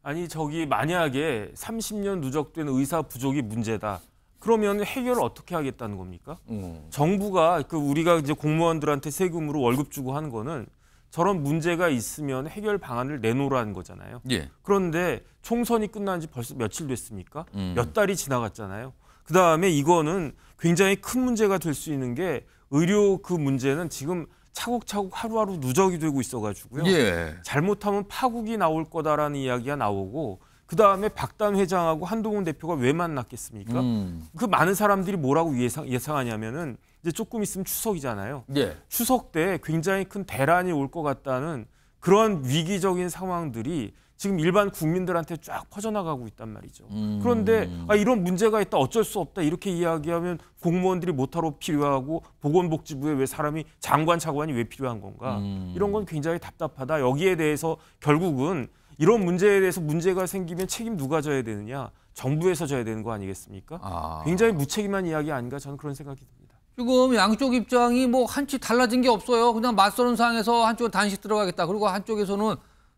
아니 저기 만약에 30년 누적된 의사 부족이 문제다. 그러면 해결을 어떻게 하겠다는 겁니까? 음. 정부가 그 우리가 이제 공무원들한테 세금으로 월급 주고 하는 거는 저런 문제가 있으면 해결 방안을 내놓으라는 거잖아요. 예. 그런데 총선이 끝난 지 벌써 며칠 됐습니까? 음. 몇 달이 지나갔잖아요. 그 다음에 이거는 굉장히 큰 문제가 될 수 있는 게 의료 그 문제는 지금 차곡차곡 하루하루 누적이 되고 있어가지고요. 예. 잘못하면 파국이 나올 거다라는 이야기가 나오고 그 다음에 박단 회장하고 한동훈 대표가 왜 만났겠습니까? 음. 그 많은 사람들이 뭐라고 예상, 예상하냐면은 이제 조금 있으면 추석이잖아요. 예. 추석 때 굉장히 큰 대란이 올 것 같다는 그런 위기적인 상황들이 지금 일반 국민들한테 쫙 퍼져나가고 있단 말이죠. 음. 그런데 아, 이런 문제가 있다 어쩔 수 없다 이렇게 이야기하면 공무원들이 못하러 필요하고 보건복지부에 왜 사람이 장관 차관이 왜 필요한 건가 음. 이런 건 굉장히 답답하다. 여기에 대해서 결국은 이런 문제에 대해서 문제가 생기면 책임 누가 져야 되느냐 정부에서 져야 되는 거 아니겠습니까? 아. 굉장히 무책임한 이야기 아닌가 저는 그런 생각이 듭니다. 지금 양쪽 입장이 뭐 한치 달라진 게 없어요. 그냥 맞서는 상황에서 한쪽은 단식 들어가겠다. 그리고 한쪽에서는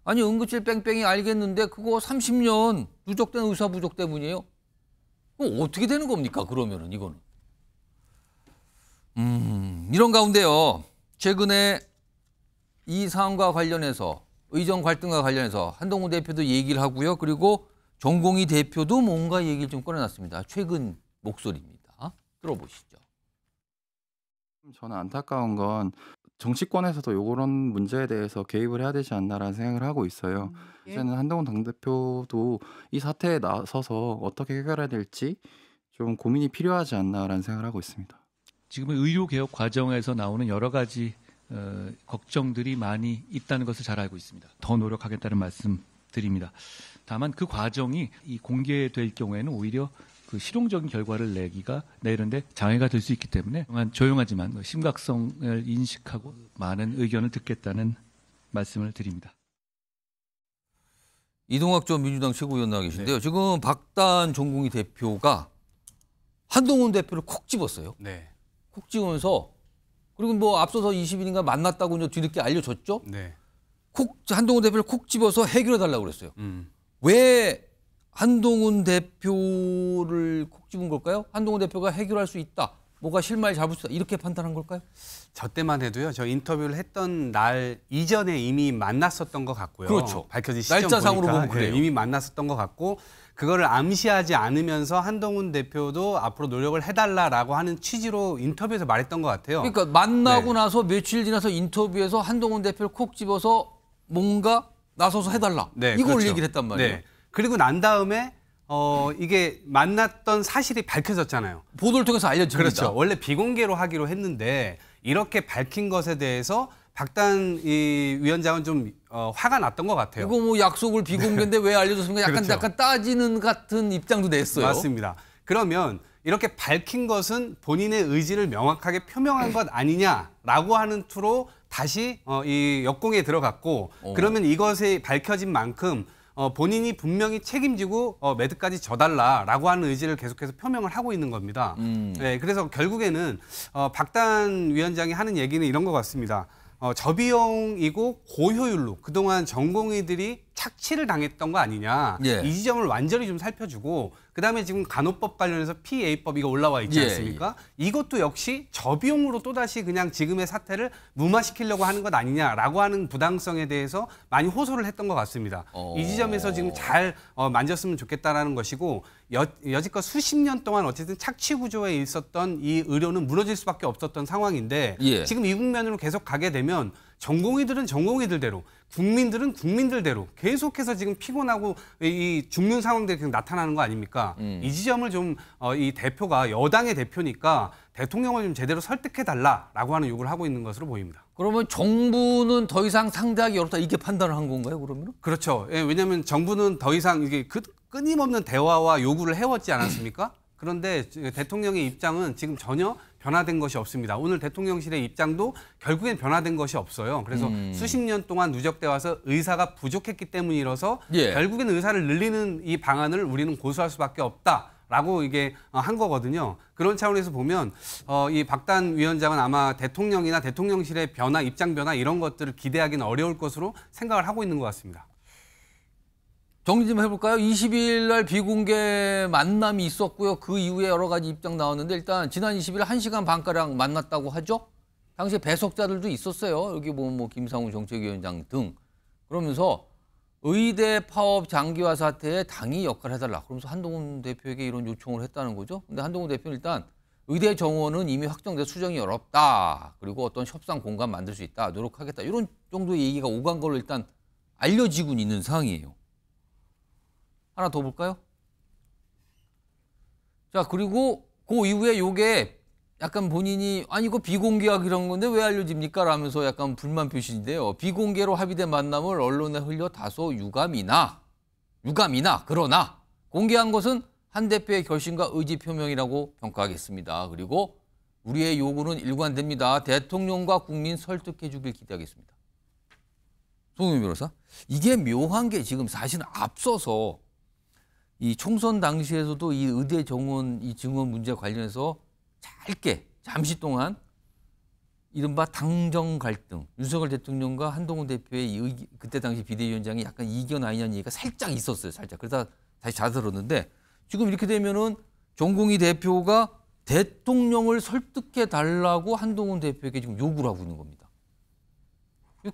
아니 응급실 뺑뺑이 알겠는데 그거 30년 누적된 의사 부족 때문이에요. 그럼 어떻게 되는 겁니까? 그러면은 이거는. 음, 이런 가운데요. 최근에 이 사안과 관련해서 의정 갈등과 관련해서 한동훈 대표도 얘기를 하고요. 그리고 전공이 대표도 뭔가 얘기를 좀 꺼내놨습니다. 최근 목소리입니다. 들어보시죠. 저는 안타까운 건 정치권에서도 요런 문제에 대해서 개입을 해야 되지 않나라는 생각을 하고 있어요. 음, 예. 이제는 한동훈 당대표도 이 사태에 나서서 어떻게 해결해야 될지 좀 고민이 필요하지 않나라는 생각을 하고 있습니다. 지금 의료 개혁 과정에서 나오는 여러 가지 어, 걱정들이 많이 있다는 것을 잘 알고 있습니다. 더 노력하겠다는 말씀 드립니다. 다만 그 과정이 이 공개될 경우에는 오히려 그 실용적인 결과를 내기가 내는데 장애가 될 수 있기 때문에 조용하지만 그 심각성을 인식하고 많은 의견을 듣겠다는 말씀을 드립니다. 이동학 전 민주당 최고위원 나와 계신데요. 네. 지금 박단 전공의 대표가 한동훈 대표를 콕 집었어요. 네. 콕 집으면서 그리고 뭐 앞서서 20일인가 만났다고 이제 뒤늦게 알려줬죠. 네. 콕 한동훈 대표를 콕 집어서 해결해 달라고 그랬어요. 음. 왜 한동훈 대표를 콕 집은 걸까요? 한동훈 대표가 해결할 수 있다. 뭐가 실마리 잡을 수 있다. 이렇게 판단한 걸까요? 저 때만 해도요. 저 인터뷰를 했던 날 이전에 이미 만났었던 것 같고요. 그렇죠. 밝혀진 시점 날짜상으로 보니까, 보면 예, 그래요. 네, 이미 만났었던 것 같고 그거를 암시하지 않으면서 한동훈 대표도 앞으로 노력을 해달라라고 하는 취지로 인터뷰에서 말했던 것 같아요. 그러니까 만나고 네. 나서 며칠 지나서 인터뷰에서 한동훈 대표를 콕 집어서 뭔가 나서서 해달라. 네, 이걸 그렇죠. 얘기를 했단 말이에요. 네. 그리고 난 다음에 어 이게 만났던 사실이 밝혀졌잖아요. 보도를 통해서 알려집니다. 그렇죠. 원래 비공개로 하기로 했는데 이렇게 밝힌 것에 대해서 박단 이 위원장은 좀 어, 화가 났던 것 같아요. 이거 뭐 약속을 비공개인데 왜 알려줬습니까? 약간 그렇죠. 약간 따지는 같은 입장도 냈어요. 맞습니다. 그러면 이렇게 밝힌 것은 본인의 의지를 명확하게 표명한 것 아니냐라고 하는 투로 다시 어, 이 역공에 들어갔고 오. 어. 그러면 이것에 밝혀진 만큼 어, 본인이 분명히 책임지고 어, 매듭까지 져달라라고 하는 의지를 계속해서 표명을 하고 있는 겁니다. 음. 네, 그래서 결국에는 어, 박단 위원장이 하는 얘기는 이런 것 같습니다. 어, 저비용이고 고효율로 그동안 전공의들이 착취를 당했던 거 아니냐 예. 이 지점을 완전히 좀 살펴주고 그다음에 지금 간호법 관련해서 PA법이 올라와 있지 예, 않습니까? 예. 이것도 역시 저비용으로 또다시 그냥 지금의 사태를 무마시키려고 하는 것 아니냐라고 하는 부당성에 대해서 많이 호소를 했던 것 같습니다. 어... 이 지점에서 지금 잘 어, 만졌으면 좋겠다라는 것이고 여, 여지껏 수십 년 동안 어쨌든 착취 구조에 있었던 이 의료는 무너질 수밖에 없었던 상황인데 예. 지금 이 국면으로 계속 가게 되면 전공의들은 전공의들대로 국민들은 국민들대로 계속해서 지금 피곤하고 이 죽는 상황들이 계속 나타나는 거 아닙니까? 음. 이 지점을 좀이 어, 대표가 여당의 대표니까 대통령을 좀 제대로 설득해 달라라고 하는 요구를 하고 있는 것으로 보입니다. 그러면 정부는 더 이상 상대하기 어렵다 이게 렇 판단을 한 건가요? 그러면? 그렇죠. 예, 왜냐하면 정부는 더 이상 이게 그, 끊임없는 대화와 요구를 해왔지 않았습니까? 그런데 대통령의 입장은 지금 전혀 변화된 것이 없습니다. 오늘 대통령실의 입장도 결국엔 변화된 것이 없어요. 그래서 음. 수십 년 동안 누적돼 와서 의사가 부족했기 때문이라서 예. 결국엔 의사를 늘리는 이 방안을 우리는 고수할 수밖에 없다. 라고 이게 어, 한 거거든요. 그런 차원에서 보면 어, 이 박단 위원장은 아마 대통령이나 대통령실의 변화, 입장 변화 이런 것들을 기대하기는 어려울 것으로 생각을 하고 있는 것 같습니다. 정리 좀 해볼까요? 22일 날 비공개 만남이 있었고요. 그 이후에 여러 가지 입장 나왔는데 일단 지난 20일 1시간 반가량 만났다고 하죠. 당시에 배석자들도 있었어요. 여기 보면 뭐김상훈 정책위원장 등. 그러면서 의대 파업 장기화 사태에 당이 역할을 해달라. 그러면서 한동훈 대표에게 이런 요청을 했다는 거죠. 근데 한동훈 대표는 일단 의대 정원은 이미 확정돼 수정이 어렵다. 그리고 어떤 협상 공간 만들 수 있다. 노력하겠다. 이런 정도의 얘기가 오간 걸로 일단 알려지고 있는 상황이에요. 하나 더 볼까요? 자, 그리고 그 이후에 요게 약간 본인이 아니 이거 비공개학 이런 건데 왜 알려집니까? 라면서 약간 불만 표시인데요. 비공개로 합의된 만남을 언론에 흘려 다소 유감이나 유감이나 그러나 공개한 것은 한 대표의 결심과 의지 표명이라고 평가하겠습니다. 그리고 우리의 요구는 일관됩니다. 대통령과 국민 설득해 주길 기대하겠습니다. 송영 변호사, 이게 묘한 게 지금 사실 앞서서 이 총선 당시에서도 이 의대 정원 이 증원 문제 관련해서 짧게 잠시 동안 이른바 당정 갈등 윤석열 대통령과 한동훈 대표의 이 그때 당시 비대위원장이 약간 이견 아니냐는 얘기가 살짝 있었어요 살짝 그러다 다시 자들었는데 지금 이렇게 되면은 전공이 대표가 대통령을 설득해 달라고 한동훈 대표에게 지금 요구를 하고 있는 겁니다.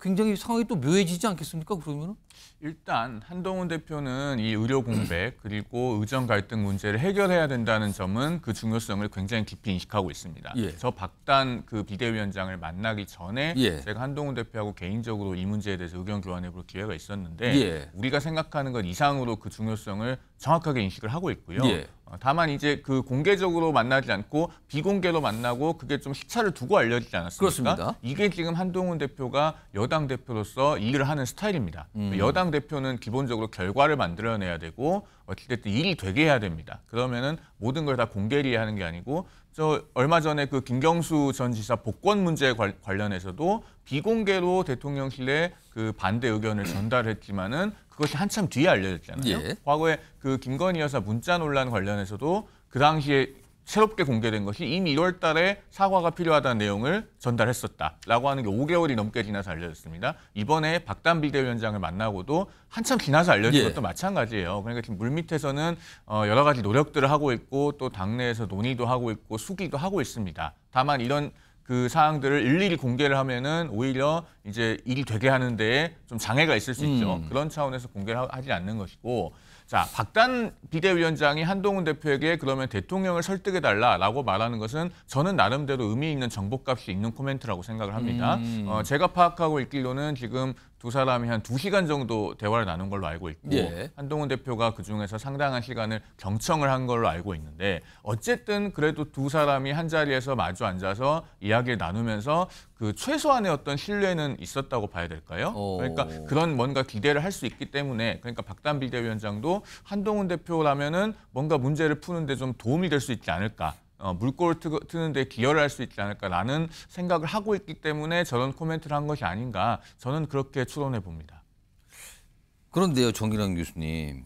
굉장히 상황이 또 묘해지지 않겠습니까? 그러면은 일단 한동훈 대표는 이 의료 공백 그리고 의정 갈등 문제를 해결해야 된다는 점은 그 중요성을 굉장히 깊이 인식하고 있습니다. 예. 저 박단 그 비대위원장을 만나기 전에 예. 제가 한동훈 대표하고 개인적으로 이 문제에 대해서 의견 교환해 볼 기회가 있었는데 예. 우리가 생각하는 것 이상으로 그 중요성을 정확하게 인식을 하고 있고요. 예. 어, 다만 이제 그 공개적으로 만나지 않고 비공개로 만나고 그게 좀 시차를 두고 알려지지 않았습니까? 그렇습니다. 이게 지금 한동훈 대표가 여당 대표로서 일을 하는 스타일입니다. 음. 그 여당 대표는 기본적으로 결과를 만들어내야 되고 어쨌든 일이 되게 해야 됩니다. 그러면은 모든 걸 다 공개리 하는 게 아니고 저 얼마 전에 그 김경수 전 지사 복권 문제 관련해서도 비공개로 대통령실에 그 반대 의견을 전달했지만은 그것이 한참 뒤에 알려졌잖아요. 예. 과거에 그 김건희 여사 문자 논란 관련해서도 그 당시에 새롭게 공개된 것이 이미 1월 달에 사과가 필요하다는 내용을 전달했었다라고 하는 게 5개월이 넘게 지나서 알려졌습니다. 이번에 박담 비대위원장을 만나고도 한참 지나서 알려진 예. 것도 마찬가지예요. 그러니까 지금 물밑에서는 어, 여러 가지 노력들을 하고 있고 또 당내에서 논의도 하고 있고 수기도 하고 있습니다. 다만 이런 그 사항들을 일일이 공개를 하면은 오히려 이제 일이 되게 하는데 좀 장애가 있을 수 있죠. 음. 그런 차원에서 공개를 하지 않는 것이고 자, 박단 비대위원장이 한동훈 대표에게 그러면 대통령을 설득해달라라고 말하는 것은 저는 나름대로 의미 있는 정보값이 있는 코멘트라고 생각을 합니다. 음. 어, 제가 파악하고 있기로는 지금 두 사람이 한 두시간 정도 대화를 나눈 걸로 알고 있고 예. 한동훈 대표가 그중에서 상당한 시간을 경청을 한 걸로 알고 있는데 어쨌든 그래도 두 사람이 한자리에서 마주 앉아서 이야기를 나누면서 그 최소한의 어떤 신뢰는 있었다고 봐야 될까요? 오. 어. 그러니까 그런 뭔가 기대를 할 수 있기 때문에 그러니까 박단 비대위원장도 한동훈 대표라면은 뭔가 문제를 푸는데 좀 도움이 될 수 있지 않을까 어, 물꼬를 트, 는데 기여를 할 수 있지 않을까라는 생각을 하고 있기 때문에 저런 코멘트를 한 것이 아닌가 저는 그렇게 추론해 봅니다. 그런데요, 정기랑 교수님.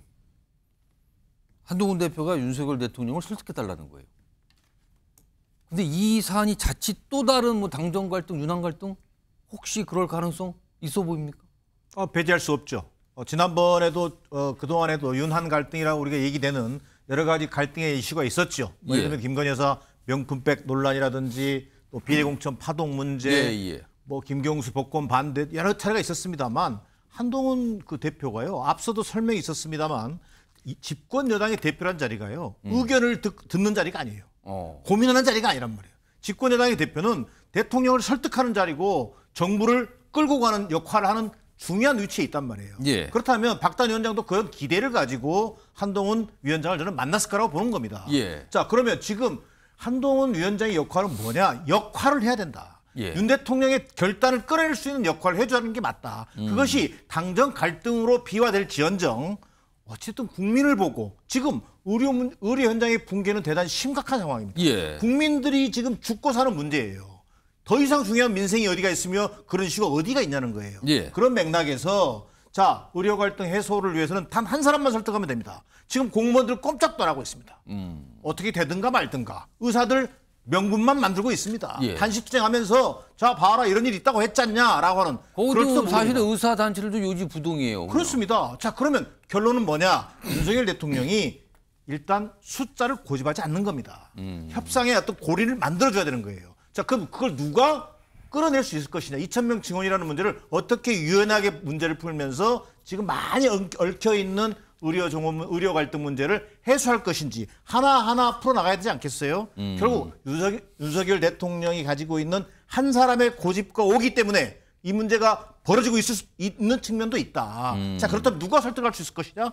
한동훈 대표가 윤석열 대통령을 설득해달라는 거예요. 근데 이 사안이 자칫 또 다른 뭐 당정 갈등, 윤한 갈등 혹시 그럴 가능성 있어 보입니까? 어, 배제할 수 없죠. 어, 지난번에도 어, 그동안에도 윤한 갈등이라고 우리가 얘기되는 여러 가지 갈등의 이슈가 있었죠. 뭐 예를 들면 예. 김건희 여사 명품백 논란이라든지 또 비례공천 파동 문제, 예, 예. 뭐 김경수 법권 반대 여러 차례가 있었습니다만 한동훈 그 대표가요. 앞서도 설명이 있었습니다만 이 집권 여당의 대표란 자리가요. 음. 의견을 듣, 는 자리가 아니에요. 어. 고민하는 자리가 아니란 말이에요. 집권 여당의 대표는 대통령을 설득하는 자리고 정부를 끌고 가는 역할을 하는 중요한 위치에 있단 말이에요. 예. 그렇다면 박단 위원장도 그런 기대를 가지고 한동훈 위원장을 저는 만났을 거라고 보는 겁니다. 예. 자 그러면 지금 한동훈 위원장의 역할은 뭐냐? 역할을 해야 된다. 예. 윤 대통령의 결단을 끌어낼 수 있는 역할을 해주는 게 맞다. 음. 그것이 당정 갈등으로 비화될 지연정 어쨌든 국민을 보고 지금 의료 의료 현장의 붕괴는 대단히 심각한 상황입니다. 예. 국민들이 지금 죽고 사는 문제예요. 더 이상 중요한 민생이 어디가 있으며 그런 식으로 어디가 있냐는 거예요. 예. 그런 맥락에서 자 의료 갈등 해소를 위해서는 단 한 사람만 설득하면 됩니다. 지금 공무원들 꼼짝도 안 하고 있습니다. 음. 어떻게 되든가 말든가 의사들 명분만 만들고 있습니다. 예. 단식투쟁하면서 자 봐라 이런 일이 있다고 했잖냐라고 하는 그것도 사실 은 의사 단체들도 요지 부동이에요. 그렇습니다. 자 그러면 결론은 뭐냐? 윤석열 대통령이 일단 숫자를 고집하지 않는 겁니다. 음. 협상의 어떤 고리를 만들어줘야 되는 거예요. 자, 그럼 그걸 누가 끌어낼 수 있을 것이냐. 2,000명 증원이라는 문제를 어떻게 유연하게 문제를 풀면서 지금 많이 얽혀 있는 의료 종업 의료 갈등 문제를 해소할 것인지 하나하나 풀어 나가야 되지 않겠어요? 음. 결국 윤석열, 윤석열 대통령이 가지고 있는 한 사람의 고집과 오기 때문에 이 문제가 벌어지고 있을 수 있는 측면도 있다. 음. 자, 그렇다면 누가 설득할 수 있을 것이냐?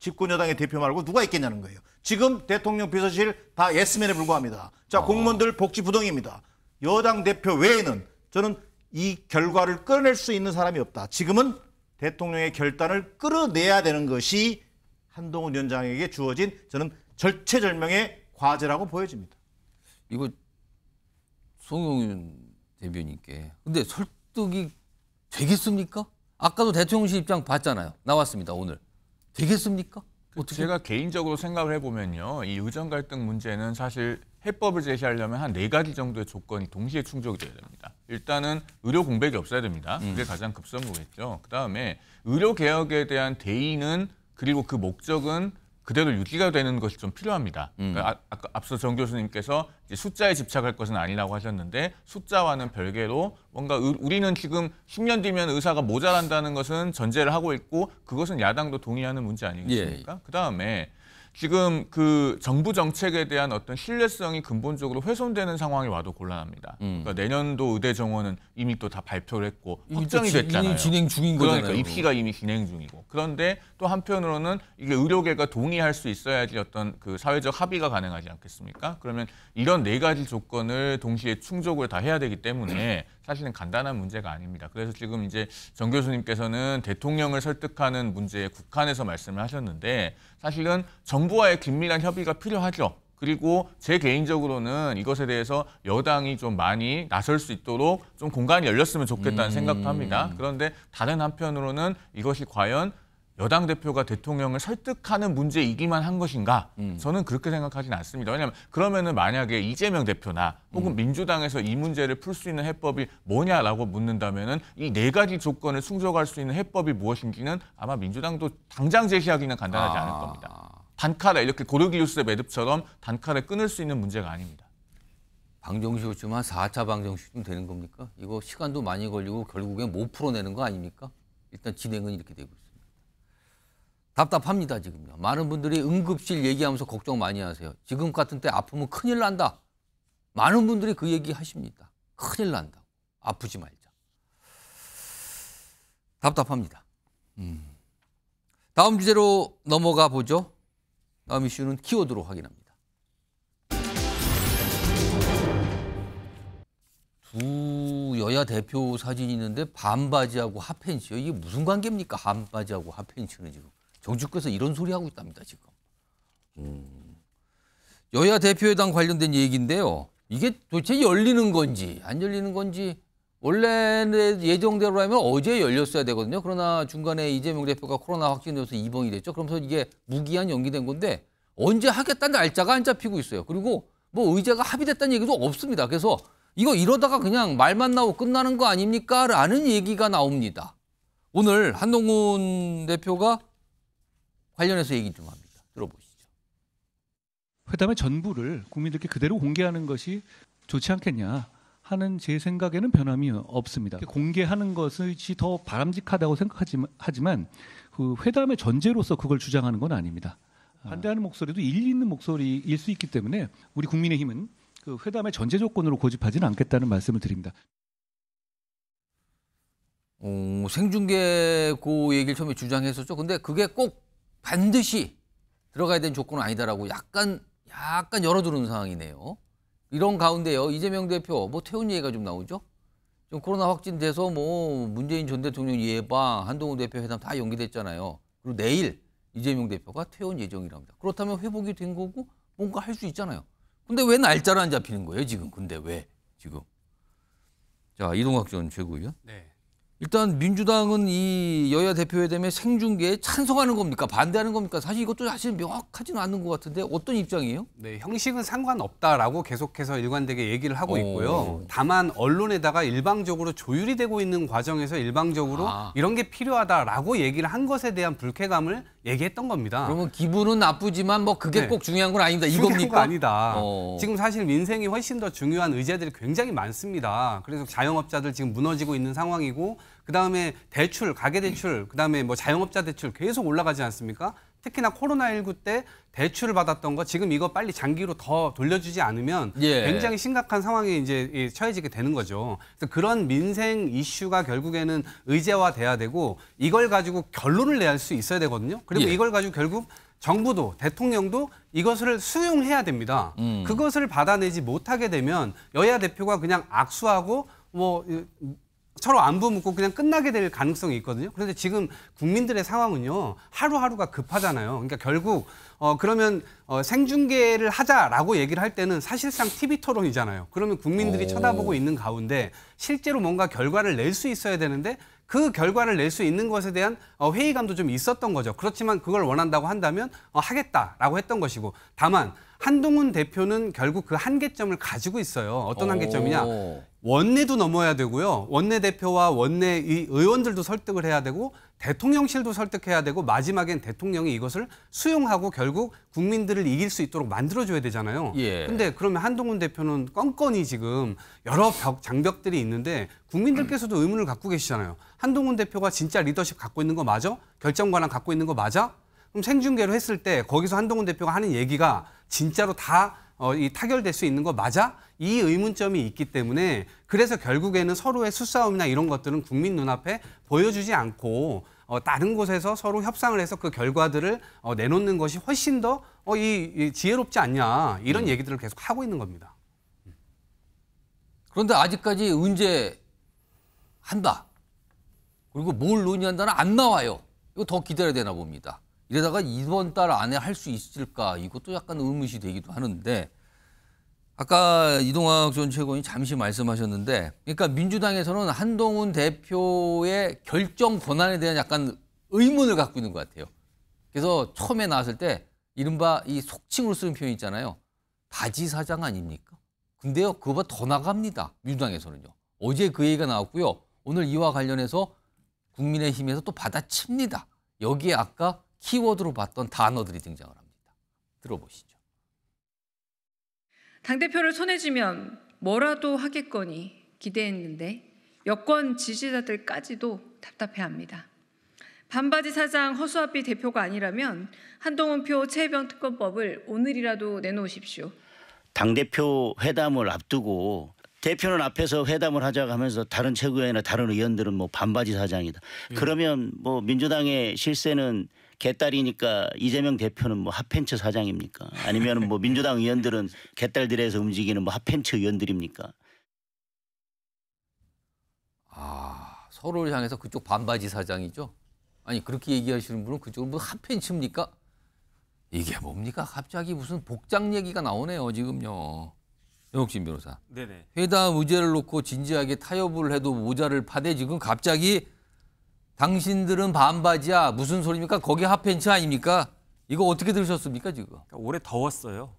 집권 여당의 대표 말고 누가 있겠냐는 거예요. 지금 대통령 비서실 다 예스맨에 불과합니다. 자, 아. 공무원들 복지 부동입니다. 여당 대표 외에는 저는 이 결과를 끌어낼 수 있는 사람이 없다. 지금은 대통령의 결단을 끌어내야 되는 것이 한동훈 위원장에게 주어진 저는 절체절명의 과제라고 보여집니다. 이거 송영윤 대변인께 근데 설득이 되겠습니까? 아까도 대통령실 입장 봤잖아요. 나왔습니다 오늘 되겠습니까? 어떻게... 제가 개인적으로 생각을 해보면요. 이 의정 갈등 문제는 사실 해법을 제시하려면 한 네 가지 정도의 조건이 동시에 충족이 돼야 됩니다. 일단은 의료 공백이 없어야 됩니다. 음. 그게 가장 급선무겠죠. 그다음에 의료 개혁에 대한 대의는 그리고 그 목적은 그대로 유지가 되는 것이 좀 필요합니다. 음. 그러니까 아, 앞서 정 교수님께서 숫자에 집착할 것은 아니라고 하셨는데 숫자와는 별개로 뭔가 의, 우리는 지금 10년 뒤면 의사가 모자란다는 것은 전제를 하고 있고 그것은 야당도 동의하는 문제 아니겠습니까? 예. 그다음에 지금 그 정부 정책에 대한 어떤 신뢰성이 근본적으로 훼손되는 상황이 와도 곤란합니다. 음. 그러니까 내년도 의대 정원은 이미 또 다 발표를 했고 확정이 됐잖아요. 진행 중인 그러니까 거잖아요. 입시가 이미 진행 중이고. 그런데 또 한편으로는 이게 의료계가 동의할 수 있어야지 어떤 그 사회적 합의가 가능하지 않겠습니까? 그러면 이런 네 가지 조건을 동시에 충족을 다 해야 되기 때문에 사실은 간단한 문제가 아닙니다. 그래서 지금 이제 정 교수님께서는 대통령을 설득하는 문제에 국한해서 말씀을 하셨는데 사실은 정부와의 긴밀한 협의가 필요하죠. 그리고 제 개인적으로는 이것에 대해서 여당이 좀 많이 나설 수 있도록 좀 공간이 열렸으면 좋겠다는 음. 생각도 합니다. 그런데 다른 한편으로는 이것이 과연 여당 대표가 대통령을 설득하는 문제이기만 한 것인가? 음. 저는 그렇게 생각하진 않습니다. 왜냐하면 그러면은 만약에 이재명 대표나 혹은 음. 민주당에서 이 문제를 풀 수 있는 해법이 뭐냐라고 묻는다면은 이 네 가지 조건을 충족할 수 있는 해법이 무엇인지는 아마 민주당도 당장 제시하기는 간단하지 아. 않을 겁니다. 단칼에 이렇게 고르기뉴스의 매듭처럼 단칼에 끊을 수 있는 문제가 아닙니다. 방정식쯤 한 4차 방정식이 되는 겁니까? 이거 시간도 많이 걸리고 결국엔 못 풀어내는 거 아닙니까? 일단 진행은 이렇게 되고 있습니다. 답답합니다, 지금요. 많은 분들이 응급실 얘기하면서 걱정 많이 하세요. 지금 같은 때 아프면 큰일 난다. 많은 분들이 그 얘기 하십니다. 큰일 난다고. 아프지 말자. 답답합니다. 음. 다음 주제로 넘어가 보죠. 다음 이슈는 키워드로 확인합니다. 두 여야 대표 사진이 있는데 반바지하고 핫팬츠요. 이게 무슨 관계입니까? 반바지하고 핫팬츠는 지금. 정치권에서 이런 소리 하고 있답니다 지금. 음. 여야 대표회담 관련된 얘기인데요. 이게 도대체 열리는 건지 안 열리는 건지 원래 예정대로라면 어제 열렸어야 되거든요. 그러나 중간에 이재명 대표가 코로나 확진되면서 입원이 됐죠. 그러면서 이게 무기한 연기된 건데 언제 하겠다는 날짜가 안 잡히고 있어요. 그리고 뭐 의제가 합의됐다는 얘기도 없습니다. 그래서 이거 이러다가 그냥 말만 나오고 끝나는 거 아닙니까? 라는 얘기가 나옵니다. 오늘 한동훈 대표가 관련해서 얘기 좀 합니다. 들어보시죠. 회담의 전부를 국민들께 그대로 공개하는 것이 좋지 않겠냐 하는 제 생각에는 변함이 없습니다. 공개하는 것이 더 바람직하다고 생각하지만 그 회담의 전제로서 그걸 주장하는 건 아닙니다. 반대하는 목소리도 일리 있는 목소리일 수 있기 때문에 우리 국민의힘은 그 회담의 전제 조건으로 고집하지는 않겠다는 말씀을 드립니다. 어, 생중계고 얘기를 처음에 주장했었죠. 근데 그게 꼭 반드시 들어가야 되는 조건은 아니다라고 약간 약간 열어두는 상황이네요. 이런 가운데요. 이재명 대표 뭐 퇴원 얘기가 좀 나오죠. 좀 코로나 확진돼서 뭐 문재인 전 대통령 예방, 한동훈 대표 회담 다 연기됐잖아요. 그리고 내일 이재명 대표가 퇴원 예정이랍니다. 그렇다면 회복이 된 거고 뭔가 할 수 있잖아요. 근데 왜 날짜를 안 잡히는 거예요, 지금? 근데 왜 지금? 자, 이동학 전 최고위원. 네. 일단 민주당은 이 여야 대표회담의 생중계에 찬성하는 겁니까? 반대하는 겁니까? 사실 이것도 사실 명확하지는 않는 것 같은데 어떤 입장이에요? 네, 형식은 상관없다라고 계속해서 일관되게 얘기를 하고 오. 어. 있고요. 다만 언론에다가 일방적으로 조율이 되고 있는 과정에서 일방적으로 아. 이런 게 필요하다라고 얘기를 한 것에 대한 불쾌감을 얘기했던 겁니다. 그러면 기분은 나쁘지만 뭐 그게 네. 꼭 중요한 건 아니다. 닙 이겁니까? 아니다. 어. 지금 사실 민생이 훨씬 더 중요한 의제들이 굉장히 많습니다. 그래서 자영업자들 지금 무너지고 있는 상황이고 그다음에 대출, 가계 대출, 그다음에 뭐 자영업자 대출 계속 올라가지 않습니까? 특히나 코로나19 때 대출을 받았던 거 지금 이거 빨리 장기로 더 돌려주지 않으면 예. 굉장히 심각한 상황에 이제 처해지게 되는 거죠. 그래서 그런 민생 이슈가 결국에는 의제화돼야 되고 이걸 가지고 결론을 내야 할 수 있어야 되거든요. 그리고 예. 이걸 가지고 결국 정부도 대통령도 이것을 수용해야 됩니다. 음. 그것을 받아내지 못하게 되면 여야 대표가 그냥 악수하고 뭐 서로 안부 묻고 그냥 끝나게 될 가능성이 있거든요. 그런데 지금 국민들의 상황은요. 하루하루가 급하잖아요. 그러니까 결국 어 그러면 어 생중계를 하자라고 얘기를 할 때는 사실상 TV 토론이잖아요. 그러면 국민들이 오. 쳐다보고 있는 가운데 실제로 뭔가 결과를 낼 수 있어야 되는데 그 결과를 낼 수 있는 것에 대한 어, 회의감도 좀 있었던 거죠. 그렇지만 그걸 원한다고 한다면 어, 하겠다라고 했던 것이고 다만 한동훈 대표는 결국 그 한계점을 가지고 있어요. 어떤 한계점이냐? 원내도 넘어야 되고요. 원내 대표와 원내 의원들도 설득을 해야 되고 대통령실도 설득해야 되고 마지막엔 대통령이 이것을 수용하고 결국 국민들을 이길 수 있도록 만들어줘야 되잖아요. 그런데 예. 그러면 한동훈 대표는 껌껌이 지금 여러 벽 장벽들이 있는데 국민들께서도 의문을 갖고 계시잖아요. 한동훈 대표가 진짜 리더십 갖고 있는 거 맞아? 결정권한 갖고 있는 거 맞아? 그럼 생중계로 했을 때 거기서 한동훈 대표가 하는 얘기가 진짜로 다 어, 이 타결될 수 있는 거 맞아? 이 의문점이 있기 때문에 그래서 결국에는 서로의 수싸움이나 이런 것들은 국민 눈앞에 보여주지 않고 어, 다른 곳에서 서로 협상을 해서 그 결과들을 어, 내놓는 것이 훨씬 더 어, 이, 이 지혜롭지 않냐 이런 음. 얘기들을 계속 하고 있는 겁니다. 그런데 아직까지 은제 한다 그리고 뭘 논의한다는 안 나와요. 이거 더 기다려야 되나 봅니다. 이러다가 이번 달 안에 할 수 있을까 이것도 약간 의문이 되기도 하는데 아까 이동학 전 최고위 잠시 말씀하셨는데 그러니까 민주당에서는 한동훈 대표의 결정 권한에 대한 약간 의문을 갖고 있는 것 같아요. 그래서 처음에 나왔을 때 이른바 이 속칭으로 쓰는 표현 있잖아요. 바지 사장 아닙니까? 근데요 그거보다 더 나갑니다. 민주당에서는요. 어제 그 얘기가 나왔고요. 오늘 이와 관련해서 국민의힘에서 또 받아칩니다. 여기에 아까 키워드로 봤던 단어들이 등장을 합니다. 들어보시죠. 당대표를 손에 쥐면 뭐라도 하겠거니 기대했는데 여권 지지자들까지도 답답해합니다. 반바지 사장 허수아비 대표가 아니라면 한동훈표 최혜병 특검법을 오늘이라도 내놓으십시오. 당대표 회담을 앞두고 대표는 앞에서 회담을 하자고 하면서 다른 최고위원이나 다른 의원들은 뭐 반바지 사장이다. 음. 그러면 뭐 민주당의 실세는 개딸이니까 이재명 대표는 뭐 핫팬츠 사장입니까? 아니면 뭐 민주당 의원들은 개딸들에서 움직이는 뭐 핫팬츠 의원들입니까? 아 서로를 향해서 그쪽 반바지 사장이죠? 아니 그렇게 얘기하시는 분은 그쪽은 뭐 핫팬츠입니까? 이게 뭡니까? 갑자기 무슨 복장 얘기가 나오네요 지금요. 영옥진 변호사. 네네. 회담 의제를 놓고 진지하게 타협을 해도 모자를 파대 지금 갑자기 당신들은 반바지야 무슨 소리입니까? 거기 핫팬츠 아닙니까? 이거 어떻게 들으셨습니까 지금? 그러니까 올해 더웠어요.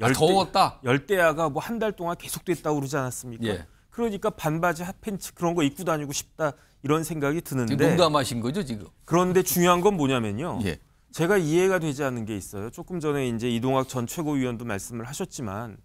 아, 열대, 아, 더웠다. 열대야가 뭐 한 달 동안 계속됐다고 그러지 않았습니까? 예. 그러니까 반바지 핫팬츠 그런 거 입고 다니고 싶다 이런 생각이 드는데 농담하신 거죠 지금? 그런데 중요한 건 뭐냐면요. 예. 제가 이해가 되지 않는 게 있어요. 조금 전에 이제 이동학 전 최고위원도 말씀을 하셨지만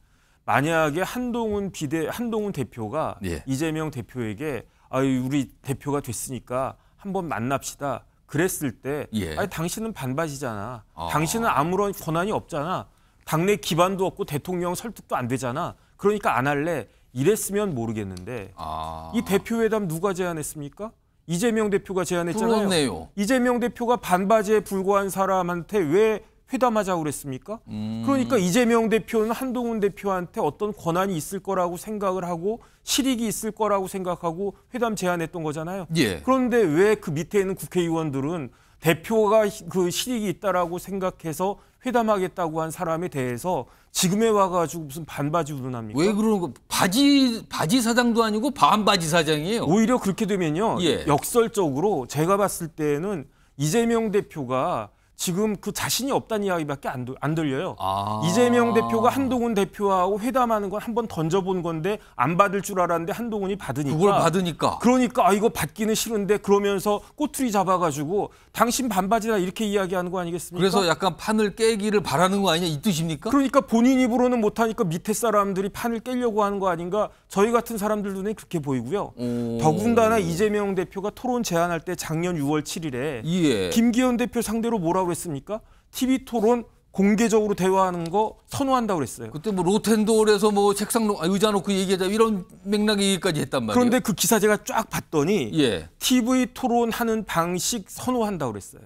만약에 한동훈 비대 한동훈 대표가 예. 이재명 대표에게 아 우리 대표가 됐으니까 한번 만납시다. 그랬을 때 예. 아니 당신은 반바지잖아. 아. 당신은 아무런 권한이 없잖아. 당내 기반도 없고 대통령 설득도 안 되잖아. 그러니까 안 할래. 이랬으면 모르겠는데 아. 이 대표회담 누가 제안했습니까? 이재명 대표가 제안했잖아요. 부럽네요. 이재명 대표가 반바지에 불과한 사람한테 왜 회담하자고 그랬습니까? 음. 그러니까 이재명 대표는 한동훈 대표한테 어떤 권한이 있을 거라고 생각을 하고 실익이 있을 거라고 생각하고 회담 제안했던 거잖아요. 예. 그런데 왜 그 밑에 있는 국회의원들은 대표가 그 실익이 있다라고 생각해서 회담하겠다고 한 사람에 대해서 지금에 와가지고 무슨 반바지 운운합니까? 왜 그런 거? 바지 바지 사장도 아니고 반바지 사장이에요. 오히려 그렇게 되면요 예. 역설적으로 제가 봤을 때는 이재명 대표가 지금 그 자신이 없다는 이야기밖에 안, 안 들려요. 아. 이재명 대표가 한동훈 대표하고 회담하는 건 한번 던져본 건데 안 받을 줄 알았는데 한동훈이 받으니까. 그걸 받으니까. 그러니까 아 이거 받기는 싫은데 그러면서 꼬투리 잡아가지고 당신 반바지다 이렇게 이야기하는 거 아니겠습니까? 그래서 약간 판을 깨기를 바라는 거 아니냐 이 뜻입니까? 그러니까 본인 입으로는 못하니까 밑에 사람들이 판을 깨려고 하는 거 아닌가 저희 같은 사람들 눈에 그렇게 보이고요. 오. 더군다나 이재명 대표가 토론 제안할 때 작년 6월 7일에 예. 김기현 대표 상대로 뭐라고 뭐라고 그랬습니까? TV 토론 공개적으로 대화하는 거 선호한다고 그랬어요. 그때 뭐 로텐도에서 뭐 책상 아, 의자 놓고 얘기하자 이런 맥락 얘기까지 했단 말이에요. 그런데 그 기사 제가 쫙 봤더니 예. TV 토론하는 방식 선호한다고 그랬어요.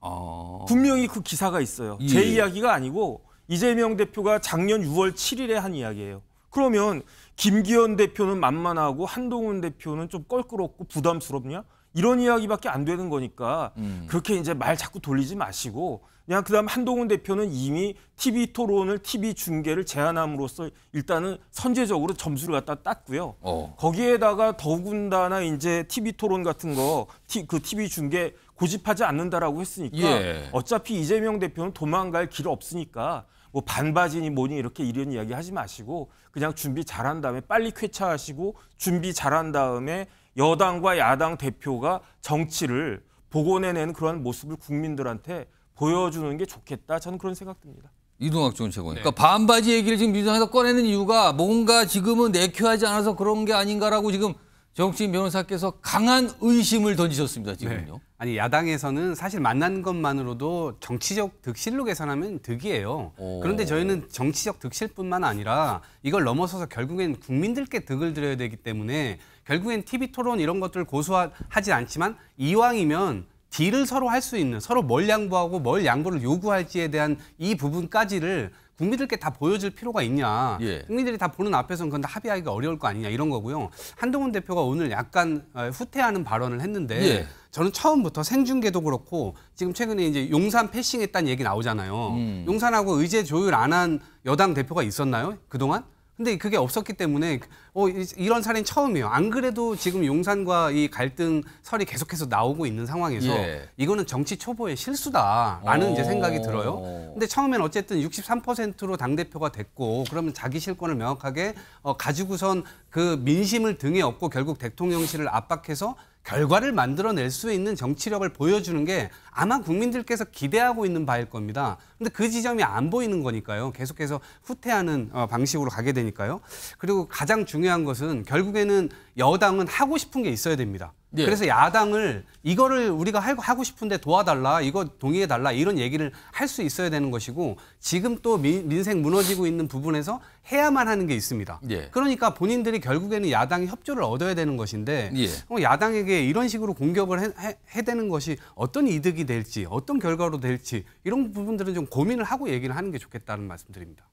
아... 분명히 그 기사가 있어요. 예. 제 이야기가 아니고 이재명 대표가 작년 6월 7일에 한 이야기예요. 그러면 김기현 대표는 만만하고 한동훈 대표는 좀 껄끄럽고 부담스럽냐? 이런 이야기밖에 안 되는 거니까 음. 그렇게 이제 말 자꾸 돌리지 마시고 그냥 그다음 한동훈 대표는 이미 TV 토론을 TV 중계를 제안함으로써 일단은 선제적으로 점수를 갖다 땄고요. 어. 거기에다가 더군다나 이제 TV 토론 같은 거 그 TV 중계 고집하지 않는다라고 했으니까 예. 어차피 이재명 대표는 도망갈 길 없으니까 뭐 반바지니 뭐니 이렇게 이런 이야기 하지 마시고 그냥 준비 잘한 다음에 빨리 쾌차하시고 준비 잘한 다음에 여당과 야당 대표가 정치를 복원해내는 그러한 모습을 국민들한테 보여주는 게 좋겠다. 저는 그런 생각 듭니다. 이동학 전최고 네. 그러니까 반바지 얘기를 지금 민주당에서 꺼내는 이유가 뭔가 지금은 내켜하지 않아서 그런 게 아닌가라고 지금 정치인 변호사께서 강한 의심을 던지셨습니다. 지금요. 네. 아니 야당에서는 사실 만난 것만으로도 정치적 득실로 계산하면 득이에요. 오. 그런데 저희는 정치적 득실뿐만 아니라 이걸 넘어서서 결국엔 국민들께 득을 드려야 되기 때문에 결국엔 TV 토론 이런 것들을 고수하지 않지만 이왕이면 딜을 서로 할 수 있는 서로 뭘 양보하고 뭘 양보를 요구할지에 대한 이 부분까지를 국민들께 다 보여줄 필요가 있냐. 예. 국민들이 다 보는 앞에서는 그건 다 합의하기가 어려울 거 아니냐 이런 거고요. 한동훈 대표가 오늘 약간 어, 후퇴하는 발언을 했는데 예. 저는 처음부터 생중계도 그렇고 지금 최근에 이제 용산 패싱했다는 얘기 나오잖아요. 음. 용산하고 의제 조율 안 한 여당 대표가 있었나요? 그동안? 근데 그게 없었기 때문에 그, 어, 이런 사례는 처음이에요. 안 그래도 지금 용산과 이 갈등설이 계속해서 나오고 있는 상황에서 예. 이거는 정치 초보의 실수다라는 오. 이제 생각이 어. 들어요. 근데 처음엔 어쨌든 63%로 당대표가 됐고 그러면 자기 실권을 명확하게 어, 가지고선 그 민심을 등에 업고 결국 대통령실을 압박해서 결과를 만들어낼 수 있는 정치력을 보여주는 게 아마 국민들께서 기대하고 있는 바일 겁니다. 근데 그 지점이 안 보이는 거니까요. 계속해서 후퇴하는 어, 방식으로 가게 되니까요. 그리고 가장 중요한 것은 결국에는 여당은 하고 싶은 게 있어야 됩니다. 예. 그래서 야당을 이거를 우리가 하고 싶은데 도와달라, 이거 동의해달라 이런 얘기를 할 수 있어야 되는 것이고 지금 또 민, 생 무너지고 있는 부분에서 해야만 하는 게 있습니다. 예. 그러니까 본인들이 결국에는 야당의 협조를 얻어야 되는 것인데 예. 어, 야당에게 이런 식으로 공격을 해, 해, 해대는 것이 어떤 이득이 될지 어떤 결과로 될지 이런 부분들은 좀 고민을 하고 얘기를 하는 게 좋겠다는 말씀드립니다.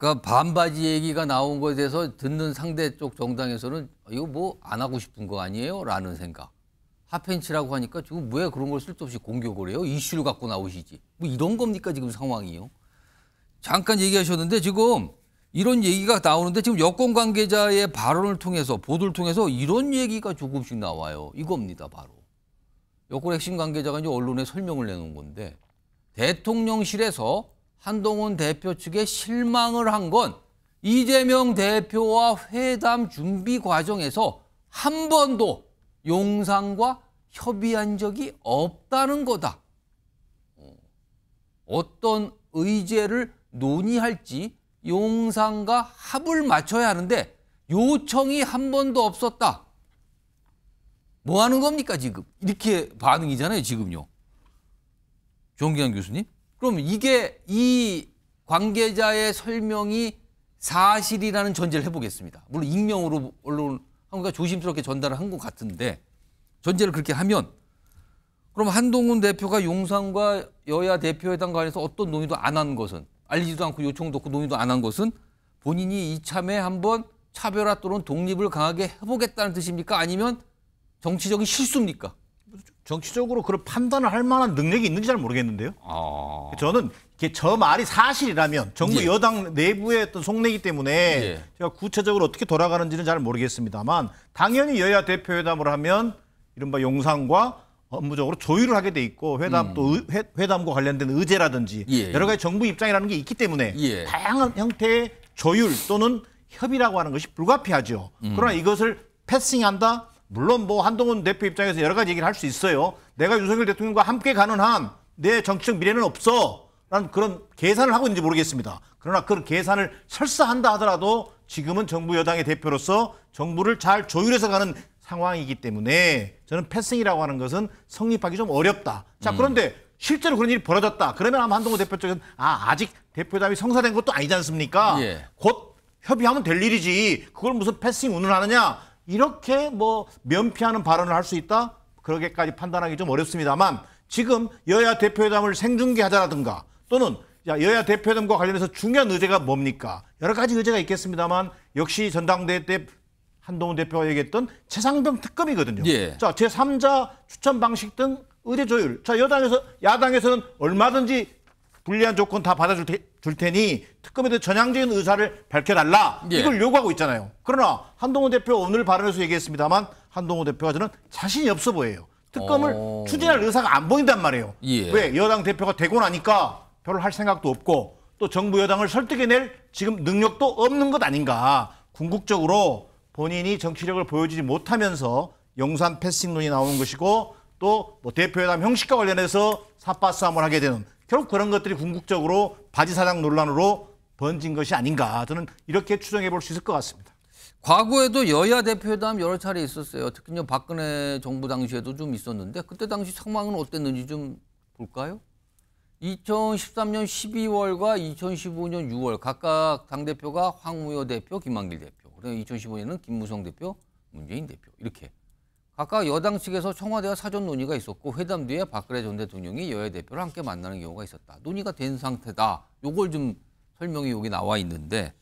그러니까 반바지 얘기가 나온 것에 대해서 듣는 상대 쪽 정당에서는 이거 뭐 안 하고 싶은 거 아니에요? 라는 생각. 핫팬츠라고 하니까 지금 왜 그런 걸 쓸데없이 공격을 해요? 이슈를 갖고 나오시지. 뭐 이런 겁니까 지금 상황이요? 잠깐 얘기하셨는데 지금 이런 얘기가 나오는데 지금 여권 관계자의 발언을 통해서 보도를 통해서 이런 얘기가 조금씩 나와요. 이겁니다, 바로. 여권 핵심 관계자가 이제 언론에 설명을 내놓은 건데 대통령실에서 한동훈 대표 측에 실망을 한 건 이재명 대표와 회담 준비 과정에서 한 번도 용산과 협의한 적이 없다는 거다. 어, 어떤 의제를 논의할지 용산과 합을 맞춰야 하는데 요청이 한 번도 없었다. 뭐 하는 겁니까 지금? 이렇게 반응이잖아요 지금요. 종기현 교수님. 그럼 이게 이 관계자의 설명이 사실이라는 전제를 해보겠습니다. 물론 익명으로 언론 한국가 그러니까 조심스럽게 전달을 한 것 같은데 전제를 그렇게 하면 그럼 한동훈 대표가 용산과 여야 대표회담 관련해서 어떤 논의도 안 한 것은 알리지도 않고 요청도 없고 논의도 안 한 것은 본인이 이참에 한번 차별화 또는 독립을 강하게 해보겠다는 뜻입니까? 아니면 정치적인 실수입니까? 정치적으로 그런 판단을 할 만한 능력이 있는지 잘 모르겠는데요. 아... 저는 저 말이 사실이라면 정부 예. 여당 내부의 어떤 속내이기 때문에 예. 제가 구체적으로 어떻게 돌아가는지는 잘 모르겠습니다만 당연히 여야 대표회담을 하면 이른바 용상과 업무적으로 조율을 하게 돼 있고 회담 음. 또 회, 회담과 관련된 의제라든지 예. 여러 가지 정부 입장이라는 게 있기 때문에 예. 다양한 형태의 조율 또는 협의라고 하는 것이 불가피하죠. 음. 그러나 이것을 패싱한다 물론 뭐 한동훈 대표 입장에서 여러 가지 얘기를 할 수 있어요. 내가 윤석열 대통령과 함께 가는 한 내 정치적 미래는 없어. 라는 그런 계산을 하고 있는지 모르겠습니다. 그러나 그런 계산을 설사 한다 하더라도 지금은 정부 여당의 대표로서 정부를 잘 조율해서 가는 상황이기 때문에 저는 패싱이라고 하는 것은 성립하기 좀 어렵다. 자, 음. 그런데 실제로 그런 일이 벌어졌다. 그러면 아마 한동훈 대표 쪽은 아, 아직 대표담이 성사된 것도 아니지 않습니까? 예. 곧 협의하면 될 일이지. 그걸 무슨 패싱 운운하느냐? 이렇게 뭐 면피하는 발언을 할 수 있다? 그렇게까지 판단하기 좀 어렵습니다만 지금 여야 대표회담을 생중계하자라든가 또는 여야 대표회담과 관련해서 중요한 의제가 뭡니까? 여러 가지 의제가 있겠습니다만 역시 전당대회 때 한동훈 대표가 얘기했던 최상병 특검이거든요. 예. 자, 제3자 추천 방식 등 의제 조율. 자, 여당에서 야당에서는 얼마든지 불리한 조건 다 받아줄 테, 줄 테니 특검에 도 전향적인 의사를 밝혀달라 예. 이걸 요구하고 있잖아요. 그러나 한동훈 대표 오늘 발언에서 얘기했습니다만 한동훈 대표가 저는 자신이 없어 보여요. 특검을 오. 어. 추진할 의사가 안 보인단 말이에요. 예. 왜 여당 대표가 되고 나니까 별로 할 생각도 없고 또 정부 여당을 설득해낼 지금 능력도 없는 것 아닌가. 궁극적으로 본인이 정치력을 보여주지 못하면서 용산 패싱론이 나오는 것이고 또 뭐 대표회담 형식과 관련해서 사파싸움을 하게 되는 결국 그런 것들이 궁극적으로 바지 사장 논란으로 번진 것이 아닌가 저는 이렇게 추정해 볼 수 있을 것 같습니다. 과거에도 여야 대표회담 여러 차례 있었어요. 특히 박근혜 정부 당시에도 좀 있었는데 그때 당시 상황은 어땠는지 좀 볼까요? 2013년 12월과 2015년 6월 각각 당대표가 황우여 대표, 김만길 대표, 그리고 2015년은 김무성 대표, 문재인 대표 이렇게 아까 여당 측에서 청와대와 사전 논의가 있었고 회담 뒤에 박근혜 전 대통령이 여야 대표를 함께 만나는 경우가 있었다. 논의가 된 상태다. 요걸 좀 설명이 여기 나와 있는데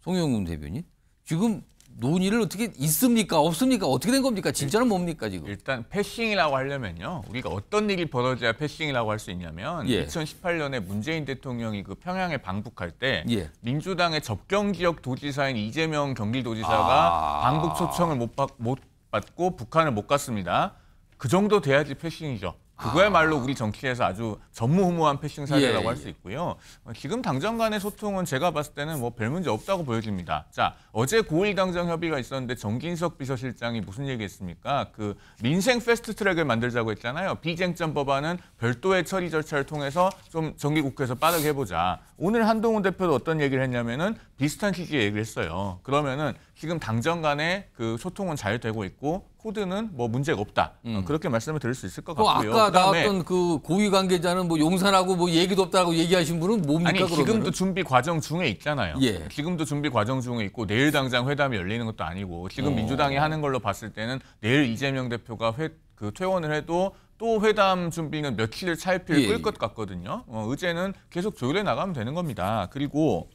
송영웅 대변인 지금 논의를 어떻게 있습니까? 없습니까? 어떻게 된 겁니까? 진짜는 뭡니까 지금? 일단 패싱이라고 하려면요. 우리가 어떤 일이 벌어져야 패싱이라고 할 수 있냐면 예. 2018년에 문재인 대통령이 그 평양에 방북할 때 예. 민주당의 접경 지역 도지사인 이재명 경기도지사가 아... 방북 초청을 못, 받, 못 받고 북한을 못 갔습니다. 그 정도 돼야지 패싱이죠. 그거야말로 우리 정치에서 아주 전무후무한 패싱 사례라고 예, 할수 예. 있고요. 지금 당장 간의 소통은 제가 봤을 때는 뭐 별 문제 없다고 보여집니다. 자, 어제 고일 당장 협의가 있었는데 정진석 비서실장이 무슨 얘기했습니까? 그 민생 패스트트랙을 만들자고 했잖아요. 비쟁점 법안은 별도의 처리 절차를 통해서 좀 정기국회에서 빠르게 해보자. 오늘 한동훈 대표도 어떤 얘기를 했냐면은 비슷한 취지의 얘기를 했어요. 그러면은 지금 당정간의그 소통은 잘 되고 있고 코드는 뭐 문제가 없다. 어, 음. 그렇게 말씀을 드릴 수 있을 것 어, 같고요. 아까 나왔던 그 고위 관계자는 뭐 용산하고 뭐 얘기도 없다고 얘기하신 분은 뭡니까? 아니 지금도 그러면은? 준비 과정 중에 있잖아요. 예. 지금도 준비 과정 중에 있고 내일 당장 회담이 열리는 것도 아니고 지금 어. 민주당이 하는 걸로 봤을 때는 내일 이재명 대표가 회, 그 퇴원을 해도 또 회담 준비는 며칠 차일피를 예. 끌것 예. 같거든요. 어, 의제는 계속 조율해 나가면 되는 겁니다. 그리고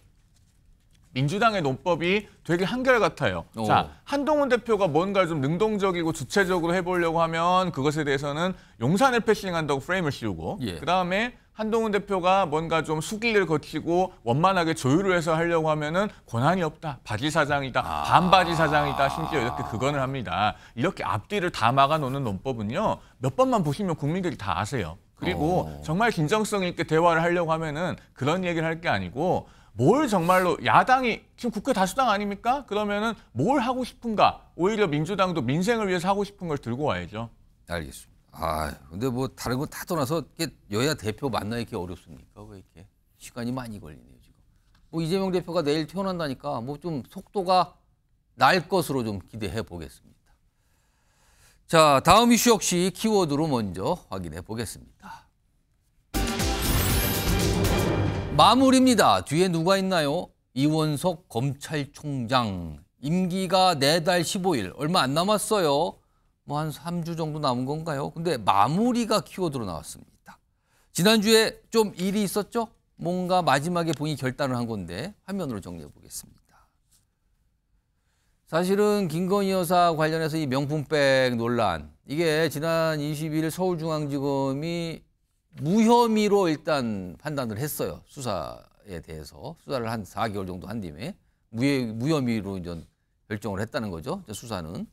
민주당의 논법이 되게 한결같아요. 오. 자, 한동훈 대표가 뭔가 좀 능동적이고 주체적으로 해보려고 하면 그것에 대해서는 용산을 패싱한다고 프레임을 씌우고 예. 그다음에 한동훈 대표가 뭔가 좀 수기를 거치고 원만하게 조율을 해서 하려고 하면은 권한이 없다, 바지 사장이다, 아 반바지 사장이다, 심지어 이렇게 그건을 합니다. 이렇게 앞뒤를 다 막아놓는 논법은요 몇 번만 보시면 국민들이 다 아세요. 그리고 오. 어. 정말 진정성 있게 대화를 하려고 하면은 그런 얘기를 할 게 아니고 뭘 정말로 야당이 지금 국회 다수당 아닙니까? 그러면은 뭘 하고 싶은가? 오히려 민주당도 민생을 위해서 하고 싶은 걸 들고 와야죠. 알겠습니다. 아 근데 뭐 다른 거 다 떠나서 여야 대표 만나 이렇게 어렵습니까? 왜 이렇게 시간이 많이 걸리네요 지금. 뭐 이재명 대표가 내일 퇴원한다니까 뭐 좀 속도가 날 것으로 좀 기대해 보겠습니다. 자 다음 이슈 역시 키워드로 먼저 확인해 보겠습니다. 마무리입니다. 뒤에 누가 있나요? 이원석 검찰총장. 임기가 4달 15일. 얼마 안 남았어요. 뭐 한 3주 정도 남은 건가요? 근데 마무리가 키워드로 나왔습니다. 지난주에 좀 일이 있었죠? 뭔가 마지막에 본인이 결단을 한 건데 화면으로 정리해 보겠습니다. 사실은 김건희 여사 관련해서 이 명품백 논란 이게 지난 21일 서울중앙지검이 무혐의로 일단 판단을 했어요. 수사에 대해서 수사를 한 4개월 정도 한 뒤에 무혐의로 이제 결정을 했다는 거죠. 수사는.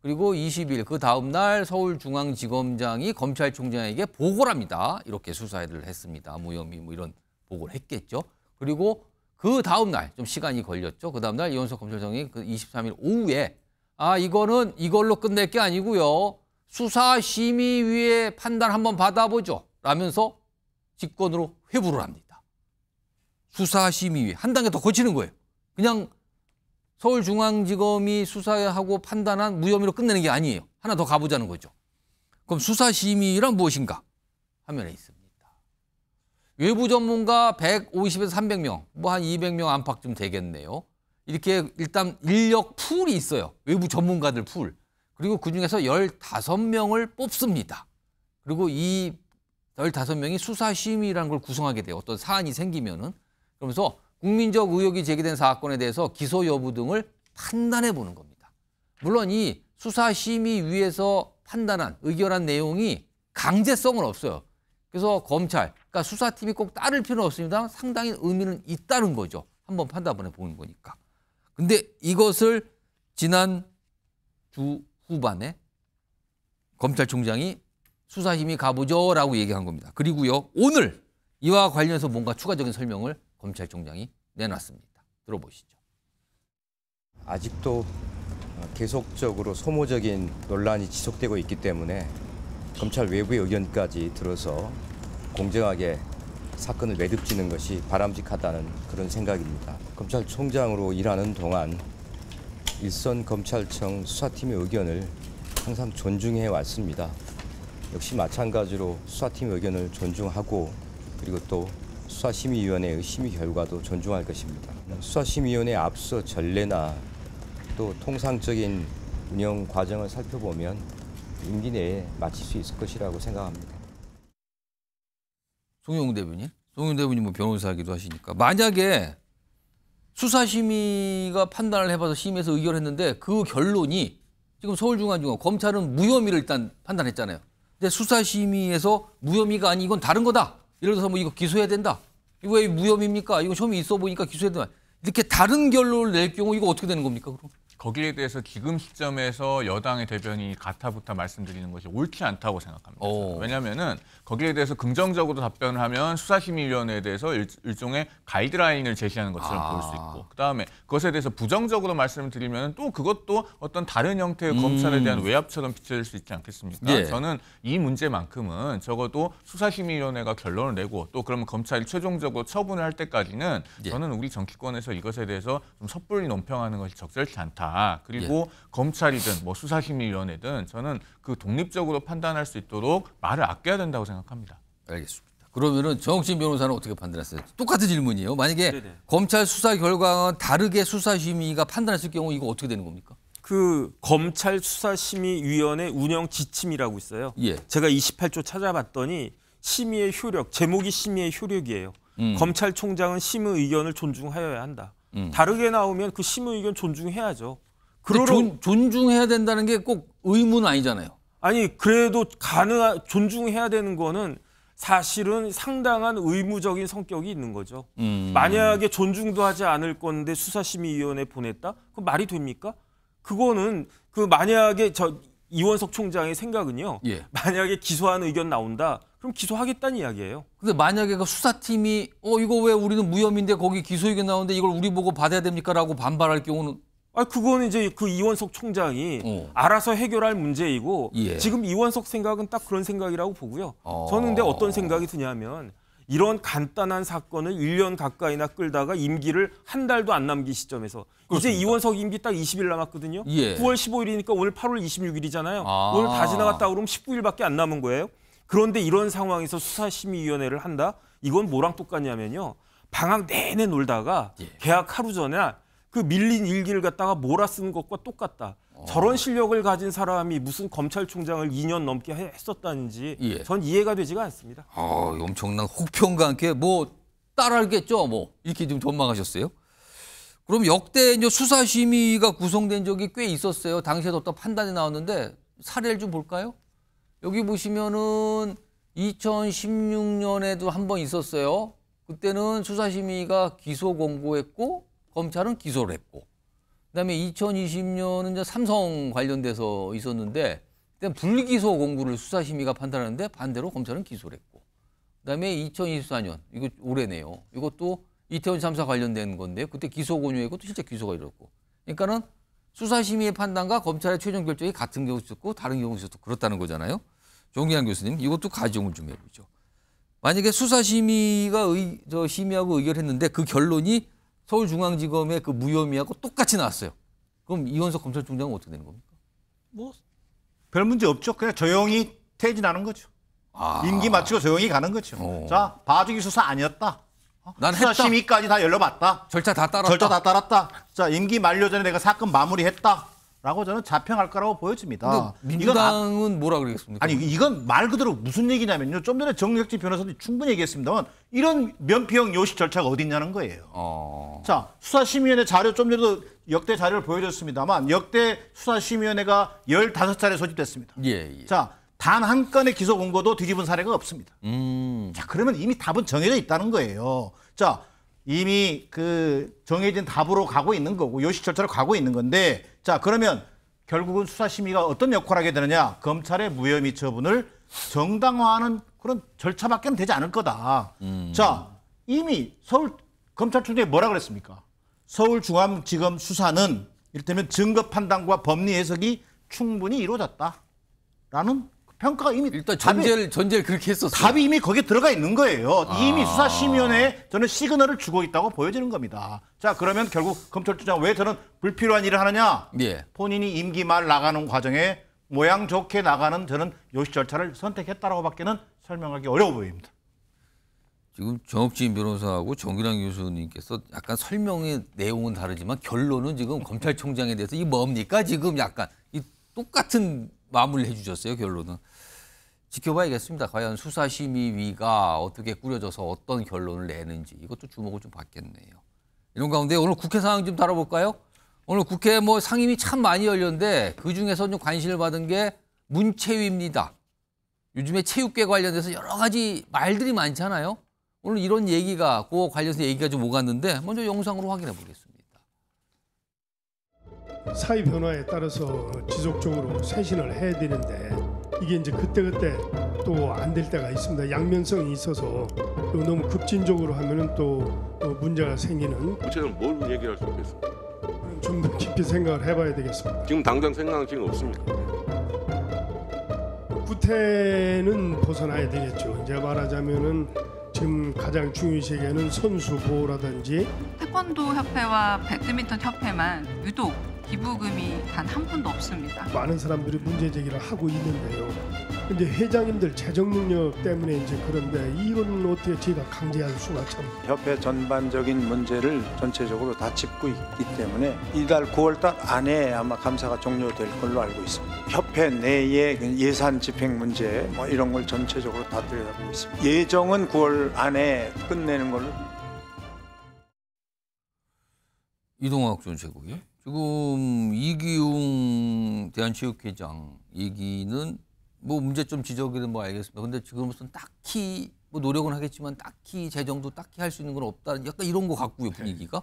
그리고 20일 그 다음 날 서울중앙지검장이 검찰총장에게 보고를 합니다. 이렇게 수사를 했습니다. 무혐의 뭐 이런 보고를 했겠죠. 그리고 그 다음 날 좀 시간이 걸렸죠. 그 다음 날이원석 검찰총장이 그 23일 오후에 아 이거는 이걸로 끝낼 게 아니고요. 수사심의위에 판단 한번 받아보죠. 라면서 직권으로 회부를 합니다. 수사심의위 한 단계 더 거치는 거예요. 그냥 서울중앙지검이 수사하고 판단한 무혐의로 끝내는 게 아니에요. 하나 더 가보자는 거죠. 그럼 수사심의란 위 무엇인가? 화면에 있습니다. 외부 전문가 150에서 300명, 뭐 한 200명 안팎쯤 되겠네요. 이렇게 일단 인력 풀이 있어요. 외부 전문가들 풀. 그리고 그중에서 15명을 뽑습니다. 그리고 이 열다섯 명이 수사심의라는 걸 구성하게 돼요. 어떤 사안이 생기면은. 그러면서 국민적 의혹이 제기된 사건에 대해서 기소 여부 등을 판단해 보는 겁니다. 물론 이 수사심의위에서 판단한, 의결한 내용이 강제성은 없어요. 그래서 검찰, 그러니까 수사팀이 꼭 따를 필요는 없습니다. 상당히 의미는 있다는 거죠. 한번 판단해 보는 거니까. 근데 이것을 지난 주 후반에 검찰총장이 수사팀이 가보죠라고 얘기한 겁니다. 그리고요 오늘 이와 관련해서 뭔가 추가적인 설명을 검찰총장이 내놨습니다. 들어보시죠. 아직도 계속적으로 소모적인 논란이 지속되고 있기 때문에 검찰 외부의 의견까지 들어서 공정하게 사건을 매듭지는 것이 바람직하다는 그런 생각입니다. 검찰총장으로 일하는 동안 일선 검찰청 수사팀의 의견을 항상 존중해 왔습니다. 역시 마찬가지로 수사팀 의견을 존중하고 그리고 또 수사심의위원회의 심의 결과도 존중할 것입니다. 수사심의위원회 앞서 전례나 또 통상적인 운영 과정을 살펴보면 임기 내에 마칠 수 있을 것이라고 생각합니다. 송영 대변인, 송영 대변인 뭐 변호사이기도 하시니까 만약에 수사심의가 판단을 해봐서 심의에서 의결했는데 그 결론이 지금 서울중앙지검 검찰은 무혐의를 일단 판단했잖아요. 근데 수사심의에서 무혐의가 아니 이건 다른 거다. 예를 들어서 뭐 이거 기소해야 된다. 이거 왜 무혐의입니까? 이건 혐의 있어 보니까 기소해야 된다. 이렇게 다른 결론을 낼 경우 이거 어떻게 되는 겁니까? 그럼? 거기에 대해서 지금 시점에서 여당의 대변이 가타부타 말씀드리는 것이 옳지 않다고 생각합니다. 오. 왜냐하면은 거기에 대해서 긍정적으로 답변을 하면 수사심의위원회에 대해서 일, 종의 가이드라인을 제시하는 것처럼 아. 보일 수 있고 그다음에 그것에 대해서 부정적으로 말씀을 드리면 또 그것도 어떤 다른 형태의 음. 검찰에 대한 외압처럼 비춰질 수 있지 않겠습니까? 예. 저는 이 문제만큼은 적어도 수사심의위원회가 결론을 내고 또 그러면 검찰이 최종적으로 처분을 할 때까지는 예. 저는 우리 정치권에서 이것에 대해서 좀 섣불리 논평하는 것이 적절치 않다. 있 그리고 예. 검찰이든 뭐 수사심의위원회든 저는 그 독립적으로 판단할 수 있도록 말을 아껴야 된다고 생각합니다. 알겠습니다. 그러면은 정욱진 변호사는 어떻게 판단했어요? 똑같은 질문이에요. 만약에 네네. 네. 검찰 수사 결과와 다르게 수사심의가 판단했을 경우 이거 어떻게 되는 겁니까? 그 검찰 수사심의위원회 운영 지침이라고 있어요. 예. 제가 28조 찾아봤더니 심의의 효력, 제목이 심의의 효력이에요. 음. 검찰총장은 심의 의견을 존중하여야 한다. 음. 다르게 나오면 그 심의 의견 존중해야죠. 그러 존, 존중해야 된다는 게 꼭 의무는 아니잖아요. 아니 그래도 가능한 존중해야 되는 거는 사실은 상당한 의무적인 성격이 있는 거죠. 음. 만약에 존중도 하지 않을 건데 수사심의위원회 보냈다? 그 말이 됩니까? 그거는 그 만약에 저 이원석 총장의 생각은요. 예. 만약에 기소하는 의견 나온다. 그럼 기소하겠다는 이야기예요. 근데 만약에 그 수사팀이 어 이거 왜 우리는 무혐의인데 거기 기소 의견 나오는데 이걸 우리 보고 받아야 됩니까라고 반발할 경우는 아 그거는 이제 그 이원석 총장이 어. 알아서 해결할 문제이고 예. 지금 이원석 생각은 딱 그런 생각이라고 보고요. 어. 저는 근데 어떤 생각이 드냐면 이런 간단한 사건을 1년 가까이나 끌다가 임기를 한 달도 안남기 시점에서 그렇습니다. 이제 이원석 임기 딱 20일 남았거든요. 예. 9월 15일이니까 오늘 8월 26일이잖아요. 아. 오늘 다 지나갔다 그러면 19일밖에 안 남은 거예요. 그런데 이런 상황에서 수사심의위원회를 한다? 이건 뭐랑 똑같냐면요. 방학 내내 놀다가 예. 계약 하루 전에 그 밀린 일기를 갖다가 몰아 쓴 것과 똑같다. 저런 실력을 가진 사람이 무슨 검찰총장을 2년 넘게 했었다는지 예. 전 이해가 되지가 않습니다. 아, 엄청난 혹평과 함께 뭐 따라하겠죠. 뭐 이렇게 지금 전망하셨어요. 그럼 역대 이제 수사심의가 구성된 적이 꽤 있었어요. 당시에도 어떤 판단이 나왔는데 사례를 좀 볼까요? 여기 보시면은 2016년에도 한 번 있었어요. 그때는 수사심의가 기소 권고했고 검찰은 기소를 했고 그다음에 2020년은 이제 삼성 관련돼서 있었는데 그때 불기소 공구를 수사심의가 판단하는데 반대로 검찰은 기소를 했고 그다음에 2024년 이거 올해네요. 이것도 이태원 참사 관련된 건데 그때 기소 권유에했것도 실제 기소가 이뤘고 그러니까는 수사심의 판단과 검찰의 최종 결정이 같은 경우 도 있었고 다른 경우 있었고 그렇다는 거잖아요. 종기환 교수님 이것도 가정을 좀 해보죠. 만약에 수사심의가 의, 저 심의하고 의결했는데 그 결론이 서울중앙지검의 그 무혐의하고 똑같이 나왔어요. 그럼 이원석 검찰총장은 어떻게 되는 겁니까? 뭐 별 문제 없죠. 그냥 조용히 퇴진하는 거죠. 아. 임기 마치고 조용히 가는 거죠. 오. 어. 자, 봐주기 수사 아니었다. 어? 난 수사 했다. 심의까지 다 열려봤다. 절차 다 따랐다. 절차 다 따랐다. 자, 임기 만료 전에 내가 사건 마무리했다. 라고 저는 자평할 거라고 보여집니다. 민주당은 이건, 뭐라 그러겠습니까? 아니 이건 말 그대로 무슨 얘기냐면요. 좀 전에 정혁진 변호사도 충분히 얘기했습니다만 이런 면피형 요식 절차가 어디 있냐는 거예요. 어... 자 수사심의위원회 자료 좀 전에도 역대 자료를 보여줬습니다만 역대 수사심의위원회가 열다섯 차례 소집됐습니다. 예, 예. 자단 한 건의 기소 공고도 뒤집은 사례가 없습니다. 음... 자 그러면 이미 답은 정해져 있다는 거예요. 자 이미 그 정해진 답으로 가고 있는 거고 요식 절차로 가고 있는 건데 자, 그러면 결국은 수사심의가 어떤 역할을 하게 되느냐. 검찰의 무혐의 처분을 정당화하는 그런 절차밖에 는 되지 않을 거다. 음. 자, 이미 서울 검찰총장이 뭐라 그랬습니까? 서울중앙지검 수사는 이를테면 증거 판단과 법리 해석이 충분히 이루어졌다라는 평가가 이미 일단 전제를 전제를 그렇게 했었어요. 답이 이미 거기에 들어가 있는 거예요. 아. 이미 수사심의원에 저는 시그널을 주고 있다고 보여지는 겁니다. 자 그러면 결국 검찰총장 왜 저는 불필요한 일을 하느냐? 예. 본인이 임기 말 나가는 과정에 모양 좋게 나가는 저는 요시 절차를 선택했다라고밖에는 설명하기 어려워 보입니다. 지금 정업진 변호사하고 정기랑 교수님께서 약간 설명의 내용은 다르지만 결론은 지금 검찰총장에 대해서 이 뭡니까 지금 약간 이 똑같은 마무리 해주셨어요 결론은. 지켜봐야겠습니다. 과연 수사심의위가 어떻게 꾸려져서 어떤 결론을 내는지 이것도 주목을 좀 받겠네요. 이런 가운데 오늘 국회 상황 좀 다뤄볼까요? 오늘 국회 뭐 상임위 참 많이 열렸는데 그 중에서 좀 관심을 받은 게 문체위입니다. 요즘에 체육계 관련돼서 여러 가지 말들이 많잖아요. 오늘 이런 얘기가 그 관련해서 얘기가 좀 오갔는데 먼저 영상으로 확인해 보겠습니다. 사회 변화에 따라서 지속적으로 쇄신을 해야 되는데 이게 이제 그때그때 또 안 될 때가 있습니다. 양면성이 있어서 너무 급진적으로 하면은 또 어, 문제가 생기는 구체적으로 그 뭘 얘기할 수 있겠습니까? 좀더 깊이 생각을 해봐야 되겠습니다. 지금 당장 생각은 지금 없습니까 구태는 벗어나야 되겠죠. 이제 말하자면은 지금 가장 중요시하는 선수 보호라든지 태권도 협회와 배드민턴 협회만 유독 기부금이 단 한 푼도 없습니다. 많은 사람들이 문제 제기를 하고 있는데요. 이제 회장님들 재정 능력 때문에 이제 그런데 이거는 어떻게 제가 강제할 수가 참. 협회 전반적인 문제를 전체적으로 다 짚고 있기 때문에 이달 9월달 안에 아마 감사가 종료될 걸로 알고 있습니다. 협회 내에 그 예산 집행 문제 뭐 이런 걸 전체적으로 다 들여다보고 있습니다. 예정은 9월 안에 끝내는 걸로. 이동학 전 최고위. 지금 이기웅 대한체육회장 얘기는 뭐 문제점 지적이든 뭐 알겠습니다. 근데 지금 무슨 딱히 뭐 노력은 하겠지만 딱히 재정도 딱히 할 수 있는 건 없다는 약간 이런 거 같고요 분위기가.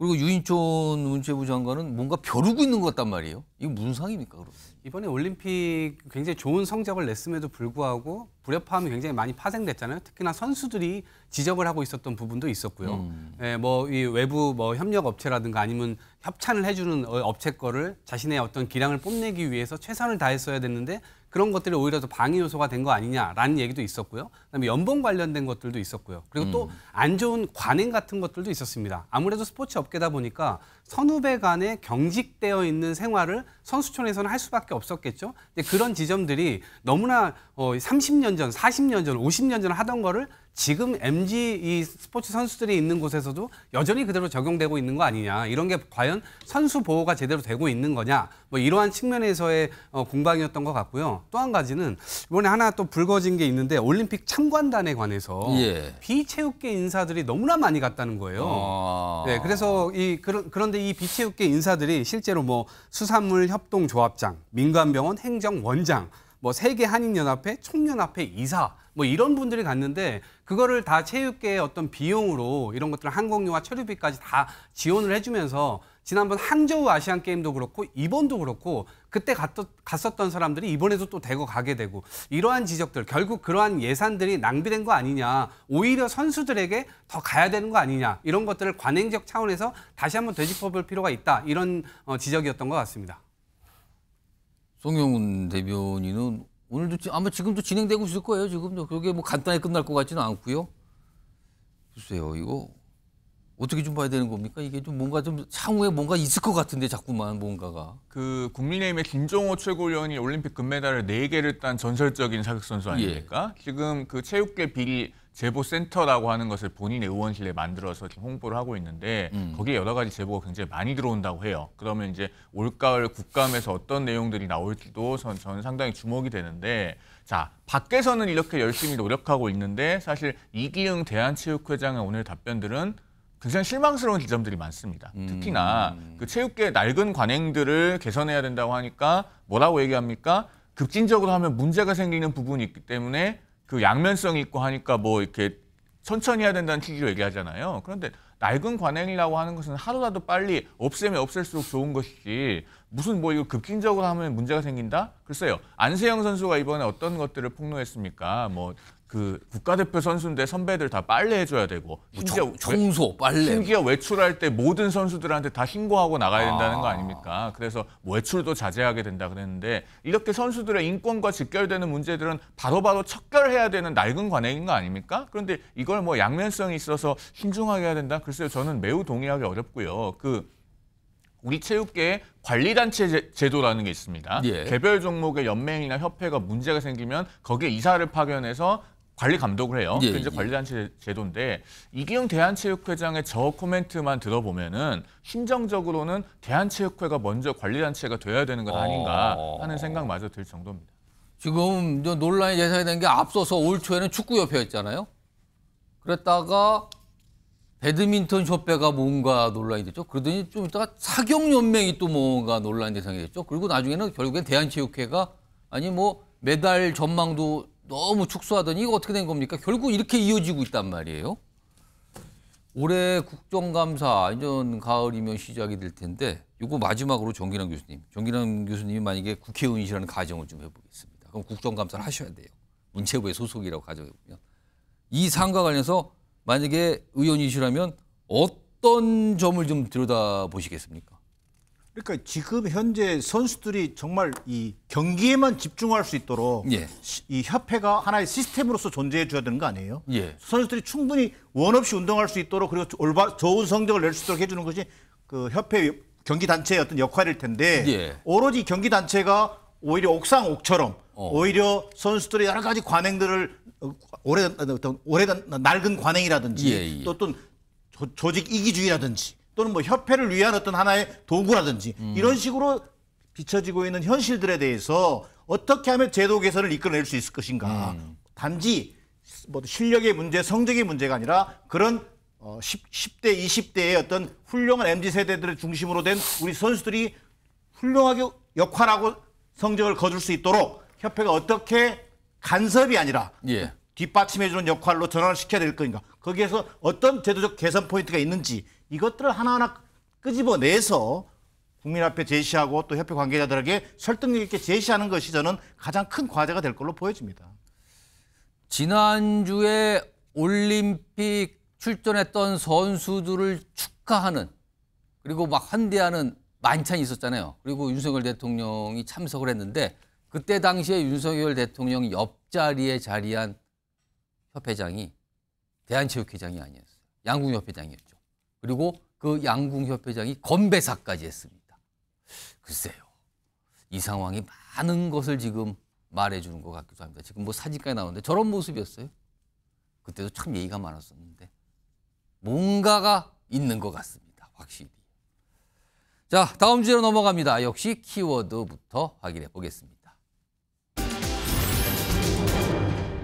그리고 유인촌 문체부 장관은 뭔가 벼르고 있는 것 같단 말이에요. 이거 무슨 상입니까? 그럼? 이번에 올림픽 굉장히 좋은 성적을 냈음에도 불구하고 불협화음이 굉장히 많이 파생됐잖아요. 특히나 선수들이 지적을 하고 있었던 부분도 있었고요. 음. 예, 뭐이 외부 뭐 협력 업체라든가 아니면 협찬을 해주는 어, 업체 거를 자신의 어떤 기량을 뽐내기 위해서 최선을 다했어야 됐는데 그런 것들이 오히려 더 방해 요소가 된 거 아니냐라는 얘기도 있었고요. 그다음에 연봉 관련된 것들도 있었고요. 그리고 또안 음. 좋은 관행 같은 것들도 있었습니다. 아무래도 스포츠 업계다 보니까 선후배 간에 경직되어 있는 생활을 선수촌에서는 할 수밖에 없었겠죠. 근데 그런 지점들이 너무나 어 30년 전, 40년 전, 50년 전 하던 거를 지금 MG 이 스포츠 선수들이 있는 곳에서도 여전히 그대로 적용되고 있는 거 아니냐 이런 게 과연 선수 보호가 제대로 되고 있는 거냐 뭐 이러한 측면에서의 어, 공방이었던 것 같고요 또 한 가지는 이번에 하나 또 불거진 게 있는데 올림픽 참관단에 관해서 예. 비체육계 인사들이 너무나 많이 갔다는 거예요 아... 네 그래서 이 그런 그런데 이 비체육계 인사들이 실제로 뭐 수산물 협동조합장 민간병원 행정원장 뭐 세계 한인 연합회, 총연 합회 이사 뭐 이런 분들이 갔는데 그거를 다 체육계의 어떤 비용으로 이런 것들을 항공료와 체류비까지 다 지원을 해주면서 지난번 항저우 아시안 게임도 그렇고 이번도 그렇고 그때 갔었던 사람들이 이번에도 또 대거 가게 되고 이러한 지적들 결국 그러한 예산들이 낭비된 거 아니냐 오히려 선수들에게 더 가야 되는 거 아니냐 이런 것들을 관행적 차원에서 다시 한번 되짚어볼 필요가 있다 이런 어, 지적이었던 것 같습니다. 송영훈 대변인은 오늘도 아마 지금도 진행되고 있을 거예요. 지금도 그게 뭐 간단히 끝날 것 같지는 않고요. 글쎄요, 이거 어떻게 좀 봐야 되는 겁니까? 이게 좀 뭔가 좀 향후에 뭔가 있을 것 같은데 자꾸만 뭔가가. 그 국민의힘의 김종호 최고위원이 올림픽 금메달을 4개를딴 전설적인 사격선수 아닙니까? 예. 지금 그 체육계 비리 제보센터라고 하는 것을 본인의 의원실에 만들어서 홍보를 하고 있는데 음. 거기에 여러 가지 제보가 굉장히 많이 들어온다고 해요. 그러면 이제 올가을 국감에서 어떤 내용들이 나올지도 전, 저는 상당히 주목이 되는데 자 밖에서는 이렇게 열심히 노력하고 있는데 사실 이기흥 대한체육회장의 오늘 답변들은 굉장히 실망스러운 지점들이 많습니다. 음. 특히나 그 체육계 의 낡은 관행들을 개선해야 된다고 하니까 뭐라고 얘기합니까? 급진적으로 하면 문제가 생기는 부분이 있기 때문에 그 양면성 있고 하니까 뭐 이렇게 천천히 해야 된다는 취지로 얘기하잖아요. 그런데 낡은 관행이라고 하는 것은 하루라도 빨리 없애면 없앨수록 좋은 것이지 무슨 뭐 이거 급진적으로 하면 문제가 생긴다? 글쎄요. 안세영 선수가 이번에 어떤 것들을 폭로했습니까? 뭐그 국가대표 선수인데 선배들 다 빨래 해줘야 되고 심지어 뭐 청소, 빨래 심지어 외출할 때 모든 선수들한테 다 신고하고 나가야 된다는 아. 거 아닙니까? 그래서 뭐 외출도 자제하게 된다 그랬는데 이렇게 선수들의 인권과 직결되는 문제들은 바로바로 척결해야 되는 낡은 관행인 거 아닙니까? 그런데 이걸 뭐 양면성이 있어서 신중하게 해야 된다? 글쎄요 저는 매우 동의하기 어렵고요. 그 우리 체육계에 관리단체 제도라는 게 있습니다. 예. 개별 종목의 연맹이나 협회가 문제가 생기면 거기에 이사를 파견해서 관리 감독을 해요. 예, 이제 예. 관리단체 제도인데 이기영 대한체육회장의 저 코멘트만 들어보면은 심정적으로는 대한체육회가 먼저 관리단체가 돼야 되는 것 아닌가 어. 하는 생각마저 들 정도입니다. 지금 논란이 예상된 게 앞서서 올 초에는 축구협회였잖아요. 그랬다가 배드민턴 협회가 뭔가 논란이 됐죠. 그러더니 좀 이따가 사경연맹이 또 뭔가 논란 대상이 됐죠. 그리고 나중에는 결국엔 대한체육회가 아니 뭐 메달 전망도 너무 축소하더니 이거 어떻게 된 겁니까? 결국 이렇게 이어지고 있단 말이에요. 올해 국정감사 이전 가을이면 시작이 될 텐데 이거 마지막으로 정기남 교수님. 정기남 교수님이 만약에 국회의원이시라는 가정을 좀 해보겠습니다. 그럼 국정감사를 하셔야 돼요. 문체부의 소속이라고 가정해보면. 이 사안과 관련해서 만약에 의원이시라면 어떤 점을 좀 들여다보시겠습니까? 그러니까 지금 현재 선수들이 정말 이 경기에만 집중할 수 있도록 예. 이 협회가 하나의 시스템으로서 존재해 줘야 되는 거 아니에요? 예. 선수들이 충분히 원 없이 운동할 수 있도록 그리고 올바 좋은 성적을 낼 수 있도록 해주는 것이 그 협회 경기 단체의 어떤 역할일 텐데 예. 오로지 경기 단체가 오히려 옥상옥처럼 어. 오히려 선수들의 여러 가지 관행들을 어, 오래 어떤 오래된 낡은 관행이라든지 예, 예. 또 어떤 조직 이기주의라든지 또는 뭐 협회를 위한 어떤 하나의 도구라든지 음. 이런 식으로 비춰지고 있는 현실들에 대해서 어떻게 하면 제도 개선을 이끌어낼 수 있을 것인가. 음. 단지 뭐 실력의 문제, 성적의 문제가 아니라 그런 어, 10, 대 20대의 어떤 훌륭한 MZ 세대들을 중심으로 된 우리 선수들이 훌륭하게 역할하고 성적을 거둘 수 있도록 협회가 어떻게 간섭이 아니라 예. 뒷받침해주는 역할로 전환을 시켜야 될 것인가. 거기에서 어떤 제도적 개선 포인트가 있는지 이것들을 하나하나 끄집어내서 국민 앞에 제시하고 또 협회 관계자들에게 설득력 있게 제시하는 것이 저는 가장 큰 과제가 될 걸로 보여집니다. 지난주에 올림픽 출전했던 선수들을 축하하는 그리고 막 환대하는 만찬이 있었잖아요. 그리고 윤석열 대통령이 참석을 했는데 그때 당시에 윤석열 대통령 옆자리에 자리한 협회장이 대한체육회장이 아니었어요. 양궁협회장이었죠. 그리고 그 양궁협회장이 건배사까지 했습니다. 글쎄요. 이 상황이 많은 것을 지금 말해주는 것 같기도 합니다. 지금 뭐 사진까지 나오는데 저런 모습이었어요. 그때도 참 예의가 많았었는데 뭔가가 있는 것 같습니다. 확실히. 자, 다음 주제로 넘어갑니다. 역시 키워드부터 확인해 보겠습니다.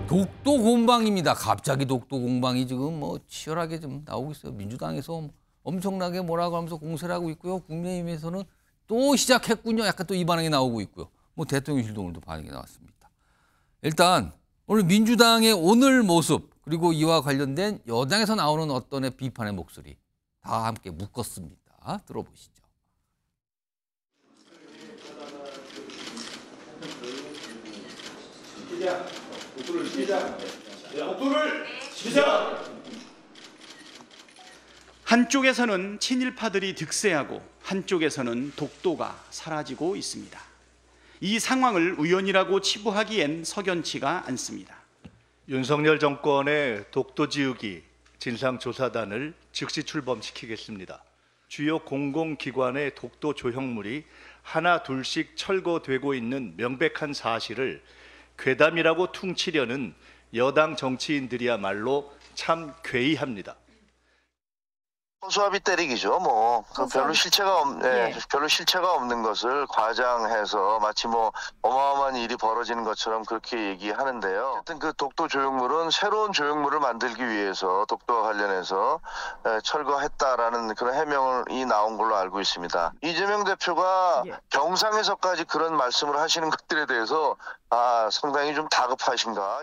독도 공방입니다. 갑자기 독도 공방이 지금 뭐 치열하게 좀 나오고 있어요. 민주당에서 뭐 엄청나게 뭐라고 하면서 공세를 하고 있고요. 국민의힘에서는 또 시작했군요. 약간 또 이 반응이 나오고 있고요. 뭐 대통령실도 오늘도 반응이 나왔습니다. 일단 오늘 민주당의 오늘 모습 그리고 이와 관련된 여당에서 나오는 어떤 비판의 목소리 다 함께 묶었습니다. 들어보시죠. 시작. 복도를 시작. 복도를 시작. 한쪽에서는 친일파들이 득세하고 한쪽에서는 독도가 사라지고 있습니다. 이 상황을 우연이라고 치부하기엔 석연치가 않습니다. 윤석열 정권의 독도 지우기 진상조사단을 즉시 출범시키겠습니다. 주요 공공기관의 독도 조형물이 하나 둘씩 철거되고 있는 명백한 사실을 괴담이라고 퉁치려는 여당 정치인들이야말로 참 괴이합니다. 수압비 때리기죠. 뭐그 별로 실체가 없, 예, 예. 별로 실체가 없는 것을 과장해서 마치 뭐 어마어마한 일이 벌어지는 것처럼 그렇게 얘기하는데요. 하여튼 그 독도 조형물은 새로운 조형물을 만들기 위해서 독도와 관련해서 예, 철거했다라는 그런 해명이 나온 걸로 알고 있습니다. 이재명 대표가 예. 경상에서까지 그런 말씀을 하시는 것들에 대해서 아 상당히 좀 다급하신가.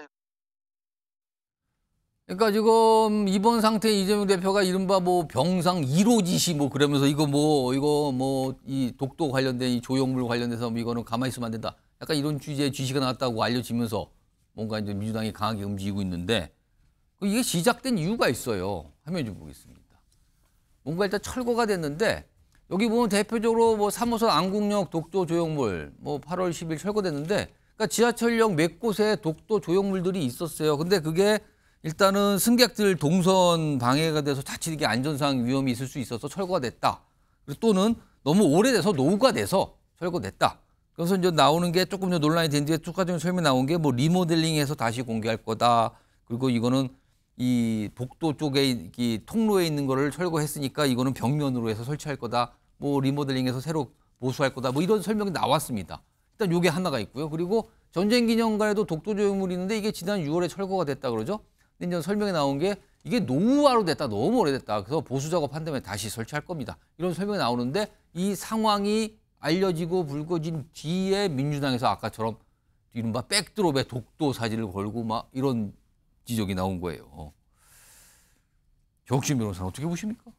그러니까 지금 이번 상태 이재명 대표가 이른바 뭐 병상 1호 지시 뭐 그러면서 이거 뭐 이거 뭐 이 독도 관련된 이 조형물 관련해서뭐 이거는 가만히 있으면 안 된다. 약간 이런 취지의 지시가 나왔다고 알려지면서 뭔가 이제 민주당이 강하게 움직이고 있는데 그 이게 시작된 이유가 있어요. 화면 좀 보겠습니다. 뭔가 일단 철거가 됐는데 여기 보면 대표적으로 뭐 3호선 안국역 독도 조형물 뭐 8월 10일 철거됐는데 그러니까 지하철역 몇 곳에 독도 조형물들이 있었어요. 근데 그게 일단은 승객들 동선 방해가 돼서 자칫 이게 안전상 위험이 있을 수 있어서 철거됐다. 가 그리고 또는 너무 오래돼서 노후가 돼서 철거됐다. 그래서 이제 나오는 게 조금 더 논란이 된 뒤에 추가적인 설명이 나온 게 뭐 리모델링해서 다시 공개할 거다. 그리고 이거는 이 복도 쪽에 이 통로에 있는 거를 철거했으니까 이거는 벽면으로 해서 설치할 거다. 뭐 리모델링해서 새로 보수할 거다. 뭐 이런 설명이 나왔습니다. 일단 요게 하나가 있고요. 그리고 전쟁 기념관에도 독도 조형물이 있는데 이게 지난 6월에 철거가 됐다 그러죠. 근데 이제 설명이 나온 게 이게 노후화로 됐다. 너무 오래됐다. 그래서 보수 작업한 다음에 다시 설치할 겁니다. 이런 설명이 나오는데 이 상황이 알려지고 불거진 뒤에 민주당에서 아까처럼 이른바 백드롭에 독도 사진을 걸고 막 이런 지적이 나온 거예요. 정치 어. 변호사는 어떻게 보십니까?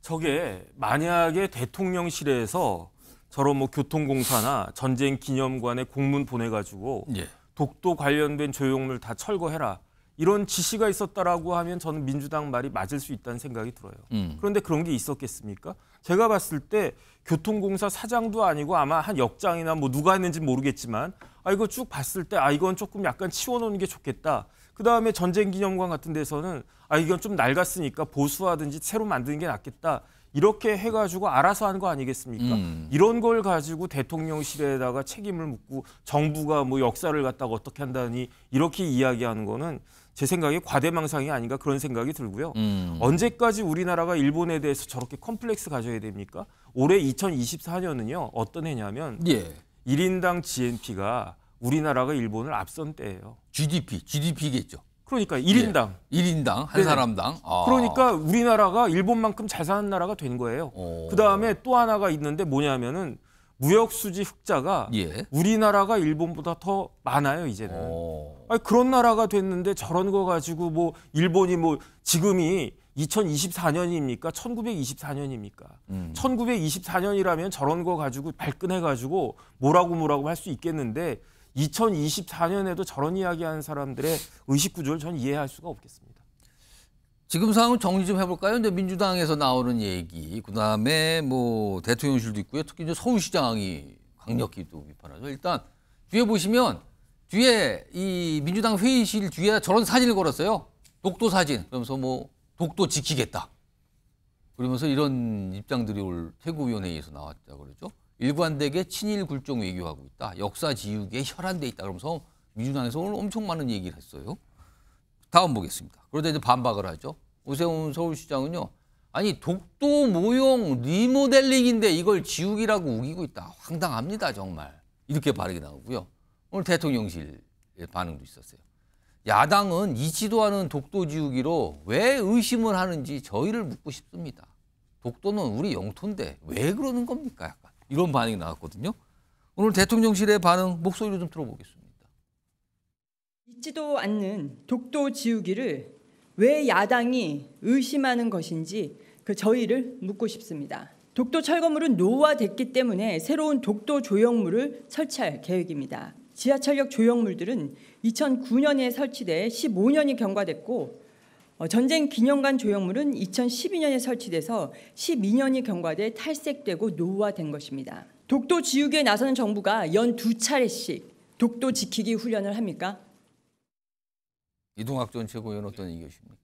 저게 만약에 대통령실에서 저런 뭐 교통공사나 전쟁 기념관에 공문 보내가지고 예. 독도 관련된 조형물 다 철거해라. 이런 지시가 있었다라고 하면 저는 민주당 말이 맞을 수 있다는 생각이 들어요. 음. 그런데 그런 게 있었겠습니까? 제가 봤을 때 교통공사 사장도 아니고 아마 한 역장이나 뭐 누가 했는지 모르겠지만 아 이거 쭉 봤을 때 아 이건 조금 약간 치워놓는 게 좋겠다. 그 다음에 전쟁기념관 같은 데서는 아 이건 좀 낡았으니까 보수하든지 새로 만드는 게 낫겠다. 이렇게 해가지고 알아서 하는 거 아니겠습니까? 음. 이런 걸 가지고 대통령실에다가 책임을 묻고 정부가 뭐 역사를 갖다가 어떻게 한다니 이렇게 이야기하는 거는 제 생각에 과대망상이 아닌가 그런 생각이 들고요. 음. 언제까지 우리나라가 일본에 대해서 저렇게 컴플렉스 가져야 됩니까? 올해 2024년은요. 어떤 해냐면 예. 1인당 GNP가 우리나라가 일본을 앞선 때예요. GDP, GDP겠죠. 그러니까 1인당. 예. 1인당 한 네. 사람당. 아. 그러니까 우리나라가 일본만큼 잘 사는 나라가 된 거예요. 그 다음에 또 하나가 있는데 뭐냐면은 무역 수지 흑자가 예. 우리나라가 일본보다 더 많아요 이제는. 어. 아니 그런 나라가 됐는데 저런 거 가지고 뭐 일본이 뭐 지금이 2024년입니까? 1924년입니까? 음. 1924년이라면 저런 거 가지고 발끈해 가지고 뭐라고 뭐라고 할 수 있겠는데 2024년에도 저런 이야기하는 사람들의 의식 구조를 저는 이해할 수가 없겠습니다. 지금 상황 을 정리 좀 해볼까요? 이제 민주당에서 나오는 얘기, 그 다음에 뭐 대통령실도 있고요. 특히 이제 서울시장이 강력히 또 비판하죠. 일단 뒤에 보시면 뒤에 이 민주당 회의실 뒤에 저런 사진을 걸었어요. 독도 사진. 그러면서 뭐 독도 지키겠다. 그러면서 이런 입장들이 올 태국위원회에서 나왔다 그러죠. 일관되게 친일 굴종 외교하고 있다. 역사 지우기에 혈안돼 있다. 그러면서 민주당에서 오늘 엄청 많은 얘기를 했어요. 다음 보겠습니다. 그러다 이제 반박을 하죠. 오세훈 서울시장은요. 아니 독도 모형 리모델링인데 이걸 지우기라고 우기고 있다. 황당합니다 정말. 이렇게 바르게 나오고요. 오늘 대통령실의 반응도 있었어요. 야당은 이지도 하는 독도 지우기로 왜 의심을 하는지 저희를 묻고 싶습니다. 독도는 우리 영토인데 왜 그러는 겁니까? 약간 이런 반응이 나왔거든요. 오늘 대통령실의 반응 목소리로 좀 들어보겠습니다. 있지도 않는 독도 지우기를 왜 야당이 의심하는 것인지 그 저희를 묻고 싶습니다. 독도 철거물은 노화됐기 때문에 새로운 독도 조형물을 설치할 계획입니다. 지하철역 조형물들은 2009년에 설치돼 15년이 경과됐고 어, 전쟁 기념관 조형물은 2012년에 설치돼서 12년이 경과돼 탈색되고 노화된 것입니다. 독도 지우기에 나서는 정부가 연 두 차례씩 독도 지키기 훈련을 합니까? 이동학 전 최고위원 어떤 의견이십니까?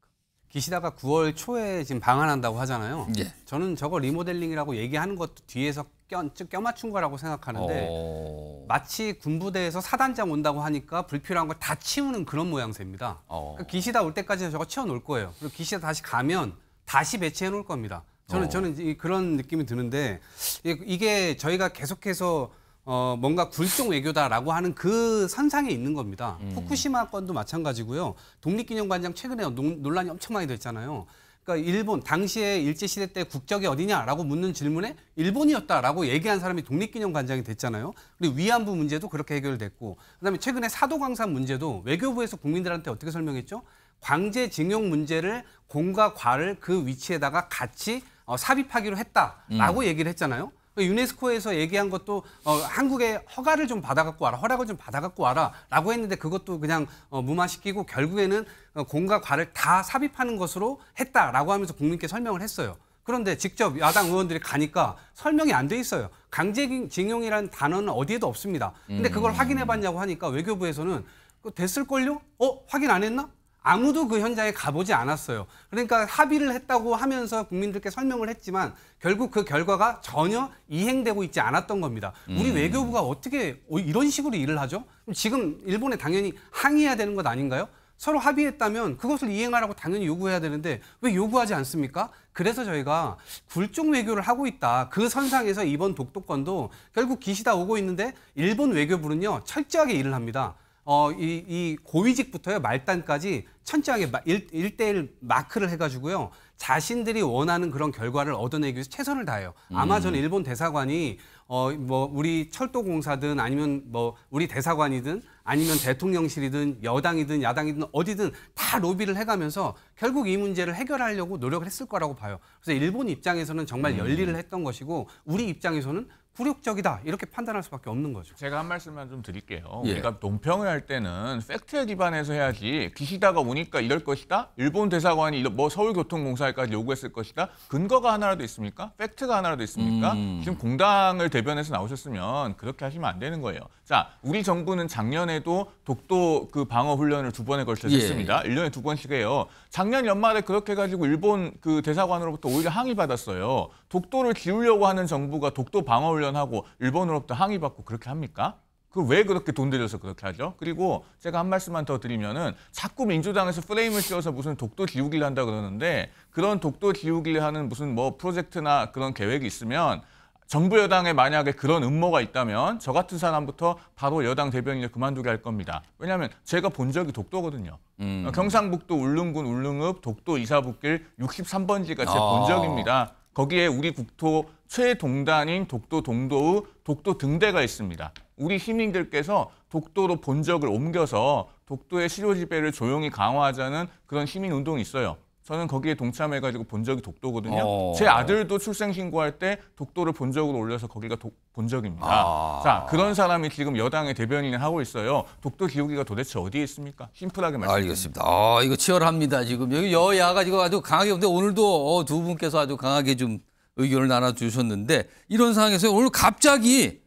기시다가 9월 초에 지금 방한한다고 하잖아요. 예. 저는 저거 리모델링이라고 얘기하는 것도 뒤에서 껴, 껴맞춘 거라고 생각하는데 오. 어. 마치 군부대에서 사단장 온다고 하니까 불필요한 걸 다 치우는 그런 모양새입니다. 그 기시다 올때까지 저거 치워놓을 거예요. 그리고 기시다 다시 가면 다시 배치해 놓을 겁니다. 저는 오. 어. 저는 그런 느낌이 드는데 이게 저희가 계속해서 어, 뭔가 굴종 외교다라고 하는 그 선상에 있는 겁니다. 음. 후쿠시마 건도 마찬가지고요. 독립기념관장 최근에 논, 란이 엄청 많이 됐잖아요. 그러니까 일본 당시에 일제 시대 때 국적이 어디냐라고 묻는 질문에 일본이었다라고 얘기한 사람이 독립기념관장이 됐잖아요. 그리고 위안부 문제도 그렇게 해결됐고 그다음에 최근에 사도광산 문제도 외교부에서 국민들한테 어떻게 설명했죠? 광제징용 문제를 공과 과를 그 위치에다가 같이 어, 삽입하기로 했다라고 음. 얘기를 했잖아요. 그 유네스코에서 얘기한 것도 어, 한국의 허가를 좀 받아갖고 와라, 허락을 좀 받아갖고 와라라고 했는데 그것도 그냥 어, 무마시키고 결국에는 어, 공과 과를 다 삽입하는 것으로 했다라고 하면서 국민께 설명을 했어요. 그런데 직접 야당 의원들이 가니까 설명이 안 돼 있어요. 강제징용이라는 단어는 어디에도 없습니다. 근데 그걸 음. 확인해 봤냐고 하니까 외교부에서는 그 됐을걸요? 어? 확인 안 했나? 아무도 그 현장에 가보지 않았어요. 그러니까 합의를 했다고 하면서 국민들께 설명을 했지만 결국 그 결과가 전혀 이행되고 있지 않았던 겁니다. 우리 음. 외교부가 어떻게 이런 식으로 일을 하죠? 지금 일본에 당연히 항의해야 되는 것 아닌가요? 서로 합의했다면 그것을 이행하라고 당연히 요구해야 되는데 왜 요구하지 않습니까? 그래서 저희가 굴종 외교를 하고 있다. 그 선상에서 이번 독도권도 결국 기시다 오고 있는데 일본 외교부는요 철저하게 일을 합니다. 어, 이, 이 고위직부터요, 말단까지 천천하게 일대일 마크를 해가지고요, 자신들이 원하는 그런 결과를 얻어내기 위해서 최선을 다해요. 아마 음. 저는 일본 대사관이, 어, 뭐, 우리 철도공사든 아니면 뭐, 우리 대사관이든 아니면 대통령실이든 여당이든 야당이든 어디든 다 로비를 해가면서 결국 이 문제를 해결하려고 노력을 했을 거라고 봐요. 그래서 일본 입장에서는 정말 음. 열일을 했던 것이고, 우리 입장에서는 불욕적이다 이렇게 판단할 수밖에 없는 거죠. 제가 한 말씀만 좀 드릴게요. 예. 우리가 논평을 할 때는 팩트에 기반해서 해야지 기시다가 오니까 이럴 것이다. 일본 대사관이 뭐 서울교통공사에까지 요구했을 것이다. 근거가 하나라도 있습니까? 팩트가 하나라도 있습니까? 음. 지금 공당을 대변해서 나오셨으면 그렇게 하시면 안 되는 거예요. 자, 우리 정부는 작년에도 독도 그 방어 훈련을 두 번에 걸쳐서 예. 했습니다. 일년에두 번씩 해요. 작년 연말에 그렇게 해가지고 일본 그 대사관으로부터 오히려 항의 받았어요. 독도를 지우려고 하는 정부가 독도 방어 훈련 훈련하고 일본으로부터 항의받고 그렇게 합니까? 그 왜 그렇게 돈 들여서 그렇게 하죠? 그리고 제가 한 말씀만 더 드리면은 자꾸 민주당에서 프레임을 씌워서 무슨 독도 지우기를 한다 그러는데 그런 독도 지우기를 하는 무슨 뭐 프로젝트나 그런 계획이 있으면 정부 여당에 만약에 그런 음모가 있다면 저 같은 사람부터 바로 여당 대변인을 그만두게 할 겁니다. 왜냐하면 제가 본 적이 독도거든요. 음. 경상북도 울릉군 울릉읍 독도 이사북길 63번지가 제본 아. 적입니다. 거기에 우리 국토 최동단인 독도 동도의 독도 등대가 있습니다. 우리 시민들께서 독도로 본적을 옮겨서 독도의 실효 지배를 조용히 강화하자는 그런 시민 운동이 있어요. 저는 거기에 동참해가지고 본 적이 독도거든요. 어. 제 아들도 출생신고할 때 독도를 본적으로 올려서 거기가 독, 본 적입니다. 아. 자, 그런 사람이 지금 여당의 대변인을 하고 있어요. 독도 기후기가 도대체 어디에 있습니까? 심플하게 말씀드립니다. 알겠습니다. 아, 이거 치열합니다. 지금 여기 여야가 지금 아주 강하게 근데 오늘도 어, 두 분께서 아주 강하게 좀 의견을 나눠주셨는데 이런 상황에서 오늘 갑자기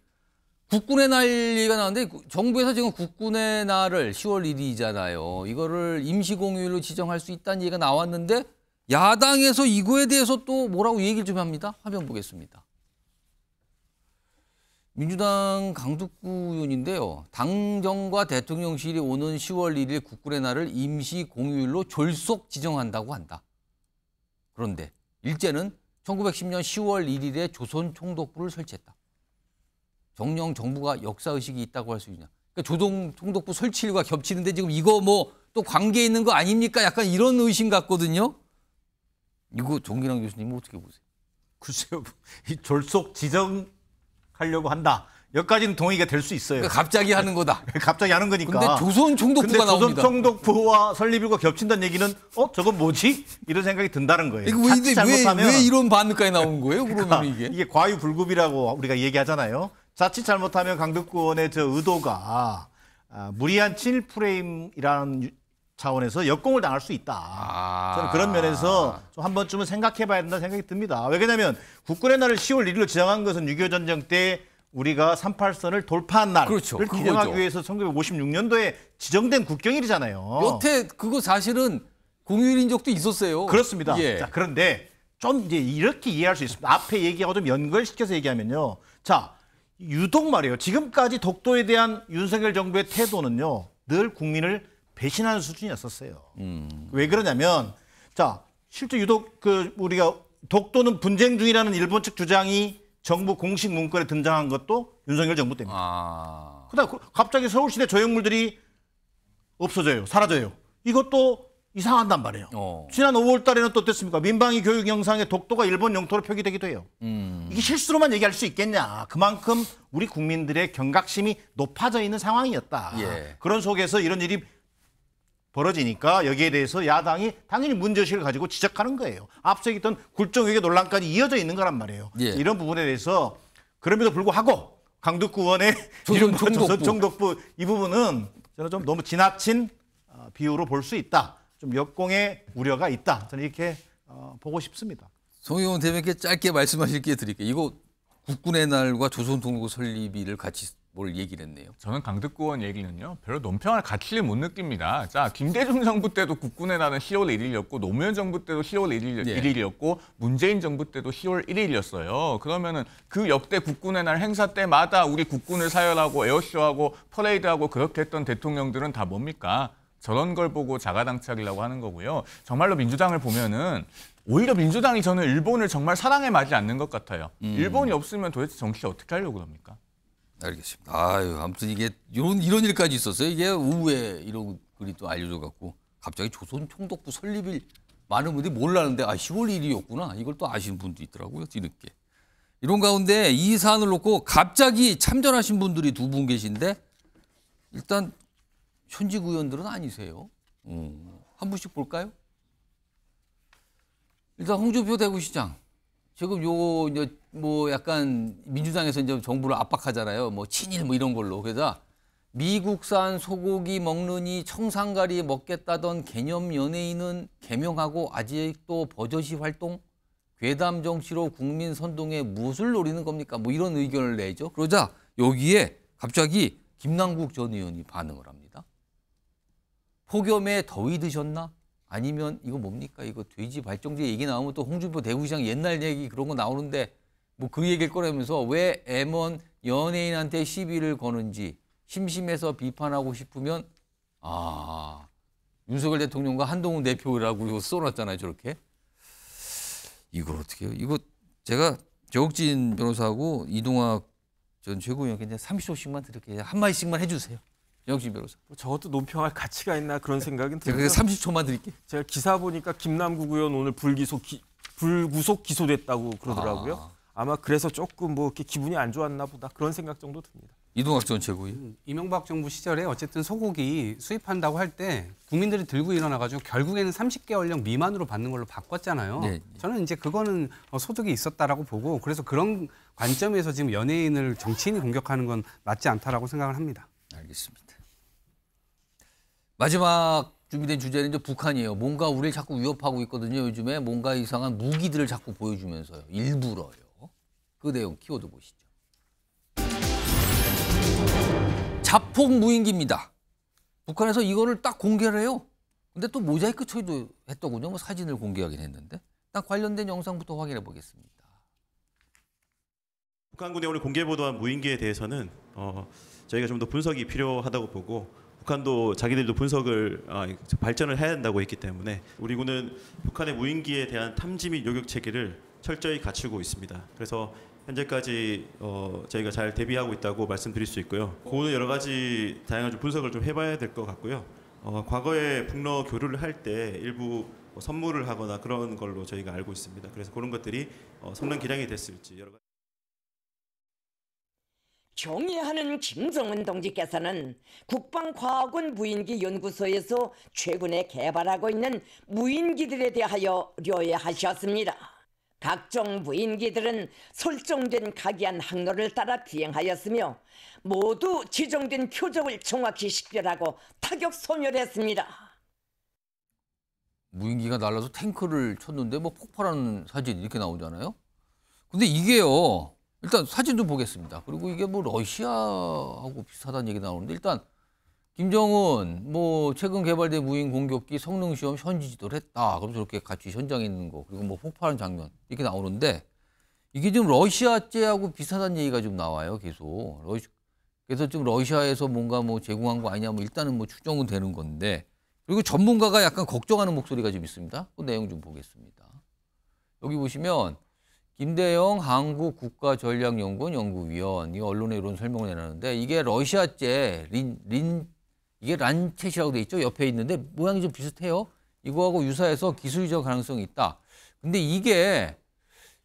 국군의 날리가 나왔는데 정부에서 지금 국군의 날을 10월 1일이잖아요. 이거를 임시공휴일로 지정할 수 있다는 얘기가 나왔는데 야당에서 이거에 대해서 또 뭐라고 얘기를 좀 합니다. 화면 보겠습니다. 민주당 강두구 의원인데요. 당정과 대통령실이 오는 10월 1일 국군의 날을 임시 공휴일로 졸속 지정한다고 한다. 그런데 일제는 1910년 10월 1일에 조선 총독부를 설치했다. 정령 정부가 역사의식이 있다고 할 수 있냐. 그러니까 조동 총독부 설치일과 겹치는데 지금 이거 뭐 또 관계 있는 거 아닙니까? 약간 이런 의심 같거든요. 이거 정기랑 교수님 어떻게 보세요? 글쎄요. 이 졸속 지정하려고 한다. 여기까지는 동의가 될 수 있어요. 그러니까 갑자기 하는 거다. 갑자기 하는 거니까. 근데 조선 총독부가 근데 조선 총독부와 설립일과 겹친다는 얘기는 어 저건 뭐지? 이런 생각이 든다는 거예요. 이거 왜, 왜, 왜, 이런 반응까지 나온 거예요? 그러면 그러니까 이게 이게 과유불급이라고 우리가 얘기하잖아요. 자칫 잘못하면 강득권의저 의도가 아, 무리한 친일 프레임이라는 차원에서 역공을 당할 수 있다. 아... 저는 그런 면에서 좀 한 번쯤은 생각해봐야 된다 생각이 듭니다. 왜냐하면 국군의 날을 10월 1일로 지정한 것은 6.25 전쟁 때 우리가 38선을 돌파한 날을 그렇죠. 기념하기 위해서 1956년도에 지정된 국경일이잖아요. 여태 그거 사실은 공휴일인적도 있었어요. 그렇습니다. 예. 자, 그런데 좀 이제 이렇게 이해할 수 있습니다. 앞에 얘기하고 좀 연결시켜서 얘기하면요. 자, 유독 말이에요. 지금까지 독도에 대한 윤석열 정부의 태도는요. 늘 국민을 배신하는 수준이었었어요. 음. 왜 그러냐면 자 실제 유독 그 우리가 독도는 분쟁 중이라는 일본 측 주장이 정부 공식 문건에 등장한 것도 윤석열 정부 때입니다. 아. 그다음 그 갑자기 서울시내 조형물들이 없어져요, 사라져요. 이것도 이상한단 말이에요. 어. 지난 5월 달에는 또 어땠습니까? 민방위 교육 영상의 독도가 일본 영토로 표기되기도 해요. 음. 이게 실수로만 얘기할 수 있겠냐. 그만큼 우리 국민들의 경각심이 높아져 있는 상황이었다. 예. 그런 속에서 이런 일이 벌어지니까 여기에 대해서 야당이 당연히 문제의식을 가지고 지적하는 거예요. 앞서 있던 굴종회계 논란까지 이어져 있는 거란 말이에요. 예. 이런 부분에 대해서 그럼에도 불구하고 강덕구 원의 조선 총독부. 이 부분은 저는 좀 너무 지나친 어, 비유로 볼 수 있다. 좀 역공의 우려가 있다. 저는 이렇게 어, 보고 싶습니다. 송영훈 대변인께 짧게 말씀하실 기 드릴게요. 이거 국군의 날과 조선통국 설립일을 같이 뭘 얘기를 했네요. 저는 강득구 원 얘기는요. 별로 논평할 가치를 못 느낍니다. 자, 김대중 정부 때도 국군의 날은 10월 1일이었고 노무현 정부 때도 10월 1일, 예. 1일이었고 문재인 정부 때도 10월 1일이었어요. 그러면은 그 역대 국군의 날 행사 때마다 우리 국군을 사열하고 에어쇼하고 퍼레이드하고 그렇게 했던 대통령들은 다 뭡니까? 저런 걸 보고 자가당착이라고 하는 거고요. 정말로 민주당을 보면은 오히려 민주당이 저는 일본을 정말 사랑해마지 않는 것 같아요. 음. 일본이 없으면 도대체 정치 어떻게 하려고 그럽니까? 알겠습니다. 아유, 아무튼 이게 이런 이런 일까지 있었어요. 이게 우회 이런 글이 또 알려져 갖고 갑자기 조선 총독부 설립일 많은 분들이 몰랐는데 아 10월 1일이었구나 이걸 또 아시는 분도 있더라고요 뒤늦게 이런 가운데 이 사안을 놓고 갑자기 참전하신 분들이 두 분 계신데 일단 현직 의원들은 아니세요. 음. 한 분씩 볼까요? 일단 홍준표 대구시장 지금 요 이제 뭐 약간 민주당에서 이제 정부를 압박하잖아요. 뭐 친일 뭐 이런 걸로 그래서 미국산 소고기 먹느니 청산가리 먹겠다던 개념 연예인은 개명하고 아직도 버젓이 활동 괴담 정치로 국민 선동에 무엇을 노리는 겁니까? 뭐 이런 의견을 내죠. 그러자 여기에 갑자기 김남국 전 의원이 반응을 합니다. 폭염에 더위 드셨나? 아니면 이거 뭡니까? 이거 돼지 발정제 얘기 나오면 또 홍준표 대구시장 옛날 얘기 그런 거 나오는데 뭐 그 얘기일 거라면서 왜 M1 연예인한테 시비를 거는지 심심해서 비판하고 싶으면 아 윤석열 대통령과 한동훈 대표라고 써놨잖아요 저렇게 이걸 어떻게 해요? 이거 제가 조옥진 변호사하고 이동학 전 최고위원께 30초씩만 드릴게요 한 마디씩만 해주세요 영식 변호사. 뭐 저것도 논평할 가치가 있나 그런 네. 생각은 드는데. 30초만 드릴게. 제가 기사 보니까 김남국 의원 오늘 불기소 기, 불구속 기소됐다고 그러더라고요. 아. 마 그래서 조금 뭐 이렇게 기분이 안 좋았나 보다 그런 생각 정도 듭니다. 이동학 전 최고위. 음, 이명박 정부 시절에 어쨌든 소고기 수입한다고 할 때 국민들이 들고 일어나가지고 결국에는 30개월령 미만으로 받는 걸로 바꿨잖아요. 네, 네. 저는 이제 그거는 어, 소득이 있었다라고 보고 그래서 그런 관점에서 지금 연예인을 정치인이 공격하는 건 맞지 않다라고 생각을 합니다. 알겠습니다. 마지막 준비된 주제는 이제 북한이에요. 뭔가 우리를 자꾸 위협하고 있거든요. 요즘에 뭔가 이상한 무기들을 자꾸 보여주면서요. 일부러요. 그 내용 키워드 보시죠. 자폭 무인기입니다. 북한에서 이거를 딱 공개를 해요. 근데 또 모자이크 처리도 했더군요. 뭐 사진을 공개하긴 했는데. 딱 관련된 영상부터 확인해 보겠습니다. 북한군이 오늘 공개 보도한 무인기에 대해서는 어, 저희가 좀 더 분석이 필요하다고 보고 북한도 자기들도 분석을 아, 발전을 해야 한다고 했기 때문에 우리 군은 북한의 무인기에 대한 탐지 및 요격 체계를 철저히 갖추고 있습니다. 그래서 현재까지 어, 저희가 잘 대비하고 있다고 말씀드릴 수 있고요. 그거는 여러 가지 다양한 좀 분석을 좀 해봐야 될 것 같고요. 어, 과거에 북러 교류를 할 때 일부 뭐 선물을 하거나 그런 걸로 저희가 알고 있습니다. 그래서 그런 것들이 어, 성능 기량이 됐을지 여러 가지. 경의하는 김정은 동지께서는 국방과학원 무인기 연구소에서 최근에 개발하고 있는 무인기들에 대하여 료해하셨습니다. 각종 무인기들은 설정된 각이한 항로를 따라 비행하였으며 모두 지정된 표적을 정확히 식별하고 타격 소멸했습니다. 무인기가 날라서 탱크를 쳤는데 뭐 폭발하는 사진 이렇게 나오잖아요. 근데 이게요. 일단 사진 좀 보겠습니다. 그리고 이게 뭐 러시아하고 비슷하다는 얘기 나오는데 일단 김정은 뭐 최근 개발된 무인 공격기 성능 시험 현지 지도를 했다. 그럼 저렇게 같이 현장에 있는 거 그리고 뭐 폭발하는 장면 이렇게 나오는데 이게 지금 러시아제하고 비슷하다는 얘기가 좀 나와요. 계속 러시 그래서 지금 러시아에서 뭔가 뭐 제공한 거 아니냐 뭐 일단은 뭐 추정은 되는 건데 그리고 전문가가 약간 걱정하는 목소리가 좀 있습니다. 그 내용 좀 보겠습니다. 여기 보시면 김대영 한국 국가전략연구원 연구위원 이 언론에 이런 설명을 내놨는데 이게 러시아제 린, 린 이게 란체시라고돼 있죠 옆에 있는데 모양이 좀 비슷해요 이거하고 유사해서 기술적 가능성이 있다 근데 이게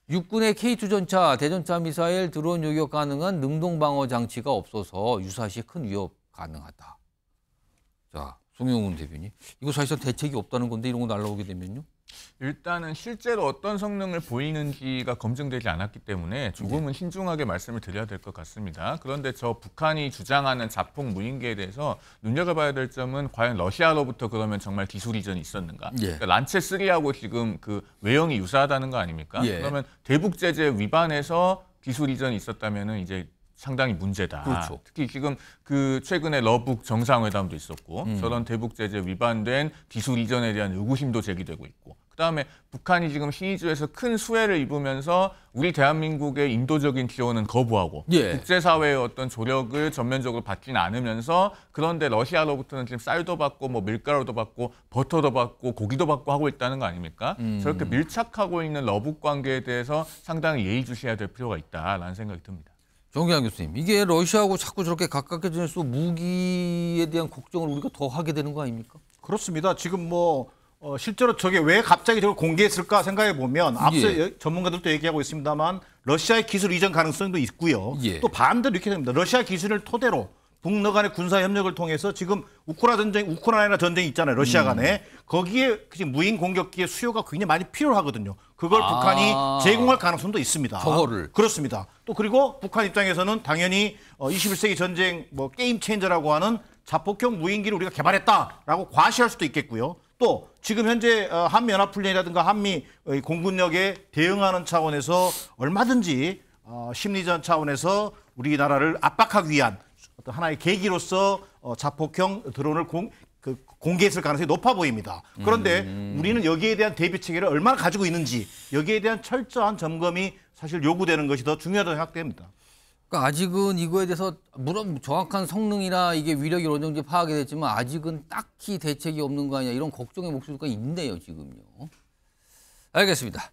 육군의 K2 전차 대전차 미사일 드론 요격 가능한 능동 방어 장치가 없어서 유사시 큰 위협 가능하다 자 송영훈 대변인 이거 사실상 대책이 없다는 건데 이런 거 날라오게 되면요 일단은 실제로 어떤 성능을 보이는지가 검증되지 않았기 때문에 조금은 네. 신중하게 말씀을 드려야 될 것 같습니다. 그런데 저 북한이 주장하는 자폭 무인기에 대해서 눈여겨봐야 될 점은 과연 러시아로부터 그러면 정말 기술 이전이 있었는가? 예. 그러니까 란체 3하고 지금 그 외형이 유사하다는 거 아닙니까? 예. 그러면 대북 제재 위반에서 기술 이전이 있었다면은 이제 상당히 문제다. 그렇죠. 특히 지금 그 최근에 러북 정상회담도 있었고 음. 저런 대북 제재 위반된 기술 이전에 대한 의구심도 제기되고 있고 그다음에 북한이 지금 신의주에서큰 수혜를 입으면서 우리 대한민국의 인도적인 지원은 거부하고 예. 국제사회의 어떤 조력을 전면적으로 받지는 않으면서 그런데 러시아로부터는 지금 쌀도 받고 뭐 밀가루도 받고 버터도 받고 고기도 받고 하고 있다는 거 아닙니까? 음. 저렇게 밀착하고 있는 러북 관계에 대해서 상당히 예의주시해야 될 필요가 있다라는 생각이 듭니다. 정기환 교수님, 이게 러시아하고 자꾸 저렇게 가깝게 지내서 무기에 대한 걱정을 우리가 더 하게 되는 거 아닙니까? 그렇습니다. 지금 뭐 어, 실제로 저게 왜 갑자기 저걸 공개했을까 생각해 보면 예. 앞서 예. 전문가들도 얘기하고 있습니다만 러시아의 기술 이전 가능성도 있고요. 예. 또 반대로 이렇게 됩니다. 러시아 기술을 토대로 북러 간의 군사 협력을 통해서 지금 우크라 전쟁, 우크라이나 전쟁이 있잖아요. 러시아 음. 간에. 음. 거기에 지금 무인 공격기의 수요가 굉장히 많이 필요하거든요. 그걸 아. 북한이 제공할 가능성도 있습니다. 저거를. 그렇습니다. 또 그리고 북한 입장에서는 당연히 21세기 어, 전쟁 뭐 게임 체인저라고 하는 자폭형 무인기를 우리가 개발했다라고 과시할 수도 있겠고요. 또 지금 현재 어, 한미 연합훈련이라든가 한미 어, 공군력에 대응하는 차원에서 얼마든지 심리전 차원에서 우리나라를 압박하기 위한 어떤 하나의 계기로서 어, 자폭형 드론을 공, 그 공개했을 가능성이 높아 보입니다. 그런데 음. 우리는 여기에 대한 대비 체계를 얼마나 가지고 있는지 여기에 대한 철저한 점검이 사실 요구되는 것이 더 중요하다고 생각됩니다. 그러니까 아직은 이거에 대해서 물론 정확한 성능이나 이게 위력이 어느 정도 파악이 됐지만 아직은 딱히 대책이 없는 거 아니냐 이런 걱정의 목소리가 있네요 지금요. 알겠습니다.